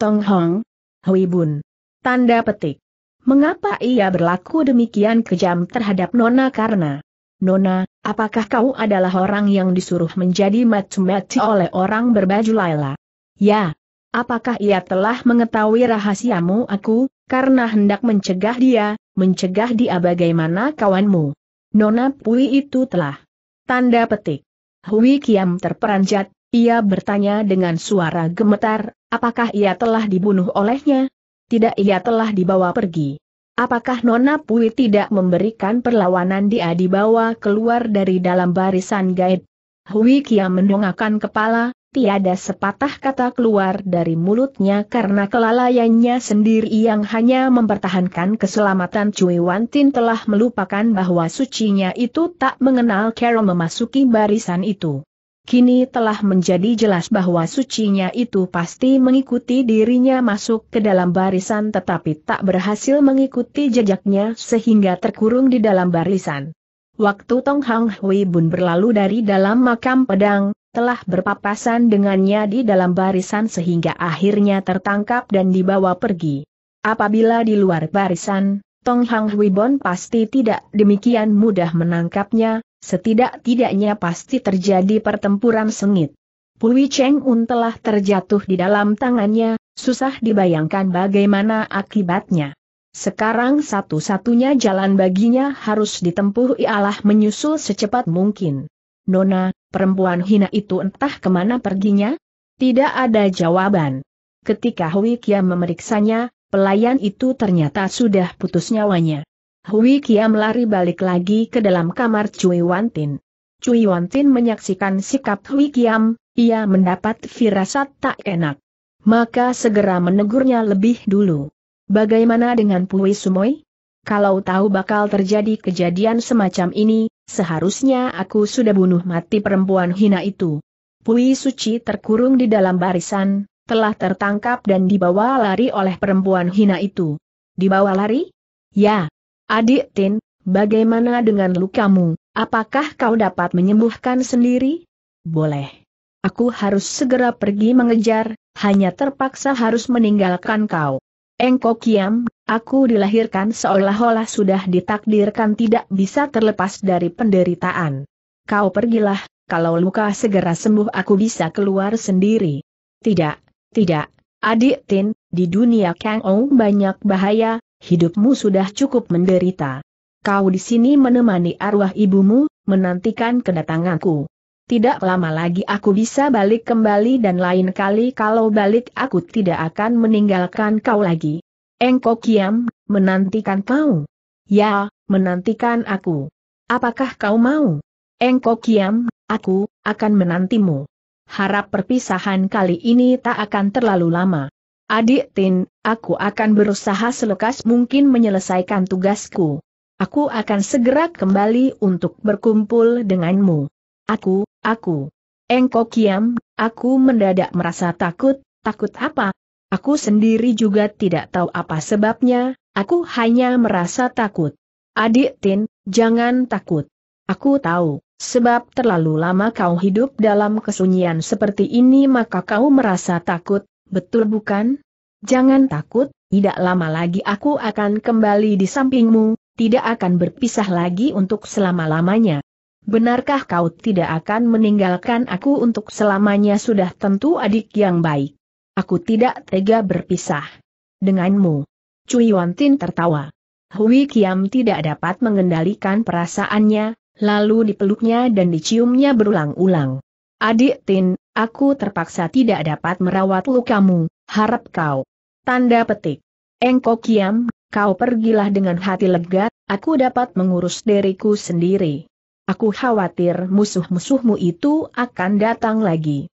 Tong Hong, Hui Bun. Tanda petik. Mengapa ia berlaku demikian kejam terhadap Nona karena Nona, apakah kau adalah orang yang disuruh menjadi mati-mati oleh orang berbaju Laila? Ya. Apakah ia telah mengetahui rahasiamu aku, karena hendak mencegah dia, mencegah dia bagaimana kawanmu? Nona Pui itu telah. Tanda petik. Hui Kiam terperanjat, ia bertanya dengan suara gemetar, apakah ia telah dibunuh olehnya? Tidak ia telah dibawa pergi. Apakah Nona Pui tidak memberikan perlawanan dia dibawa keluar dari dalam barisan gaib? Hui Kiam mendongakkan kepala, Tiada sepatah kata keluar dari mulutnya karena kelalaiannya sendiri yang hanya mempertahankan keselamatan Cui Wantin telah melupakan bahwa sucinya itu tak mengenal Carol memasuki barisan itu. Kini telah menjadi jelas bahwa sucinya itu pasti mengikuti dirinya masuk ke dalam barisan tetapi tak berhasil mengikuti jejaknya sehingga terkurung di dalam barisan. Waktu Tong Hang Hui Bun berlalu dari dalam makam pedang, telah berpapasan dengannya di dalam barisan sehingga akhirnya tertangkap dan dibawa pergi. Apabila di luar barisan, Tong Hang Bon pasti tidak demikian mudah menangkapnya, setidak-tidaknya pasti terjadi pertempuran sengit. Pui Cheng Un telah terjatuh di dalam tangannya, susah dibayangkan bagaimana akibatnya. Sekarang satu-satunya jalan baginya harus ditempuh ialah menyusul secepat mungkin. Nona, perempuan hina itu entah kemana perginya? Tidak ada jawaban. Ketika Hui Kia memeriksanya, pelayan itu ternyata sudah putus nyawanya. Hui Kia melari balik lagi ke dalam kamar Cui Wantin. Cui Wantin menyaksikan sikap Hui Kiam, ia mendapat firasat tak enak. Maka segera menegurnya lebih dulu. Bagaimana dengan Pui Sumoi? Kalau tahu bakal terjadi kejadian semacam ini, seharusnya aku sudah bunuh mati perempuan hina itu. Pui Suci terkurung di dalam barisan, telah tertangkap dan dibawa lari oleh perempuan hina itu. Dibawa lari? Ya. Adik Tin, bagaimana dengan lukamu? Apakah kau dapat menyembuhkan sendiri? Boleh. Aku harus segera pergi mengejar, hanya terpaksa harus meninggalkan kau. Engkau Kiam, Aku dilahirkan seolah-olah sudah ditakdirkan tidak bisa terlepas dari penderitaan. Kau pergilah, kalau luka segera sembuh aku bisa keluar sendiri. Tidak, tidak, adik Tin, di dunia Kang Ong banyak bahaya, hidupmu sudah cukup menderita. Kau di sini menemani arwah ibumu, menantikan kedatanganku. Tidak lama lagi aku bisa balik kembali dan lain kali kalau balik aku tidak akan meninggalkan kau lagi. Engkau kiam, menantikan kau. Ya, menantikan aku. Apakah kau mau? Engkau kiam, aku, akan menantimu. Harap perpisahan kali ini tak akan terlalu lama. Adik Tin, aku akan berusaha selekas mungkin menyelesaikan tugasku. Aku akan segera kembali untuk berkumpul denganmu. Aku, aku. Engkau kiam, aku mendadak merasa takut, takut apa, Aku sendiri juga tidak tahu apa sebabnya, aku hanya merasa takut. Adik Tin, jangan takut. Aku tahu, sebab terlalu lama kau hidup dalam kesunyian seperti ini maka kau merasa takut, betul bukan? Jangan takut, tidak lama lagi aku akan kembali di sampingmu, tidak akan berpisah lagi untuk selama-lamanya. Benarkah kau tidak akan meninggalkan aku untuk selamanya sudah tentu adik yang baik? Aku tidak tega berpisah. Denganmu. Cui Wantin tertawa. Hui Kiam tidak dapat mengendalikan perasaannya, lalu dipeluknya dan diciumnya berulang-ulang. Adik Tin, aku terpaksa tidak dapat merawat lukamu, harap kau. Tanda petik. Engkau Kiam, kau pergilah dengan hati lega, aku dapat mengurus diriku sendiri. Aku khawatir musuh-musuhmu itu akan datang lagi.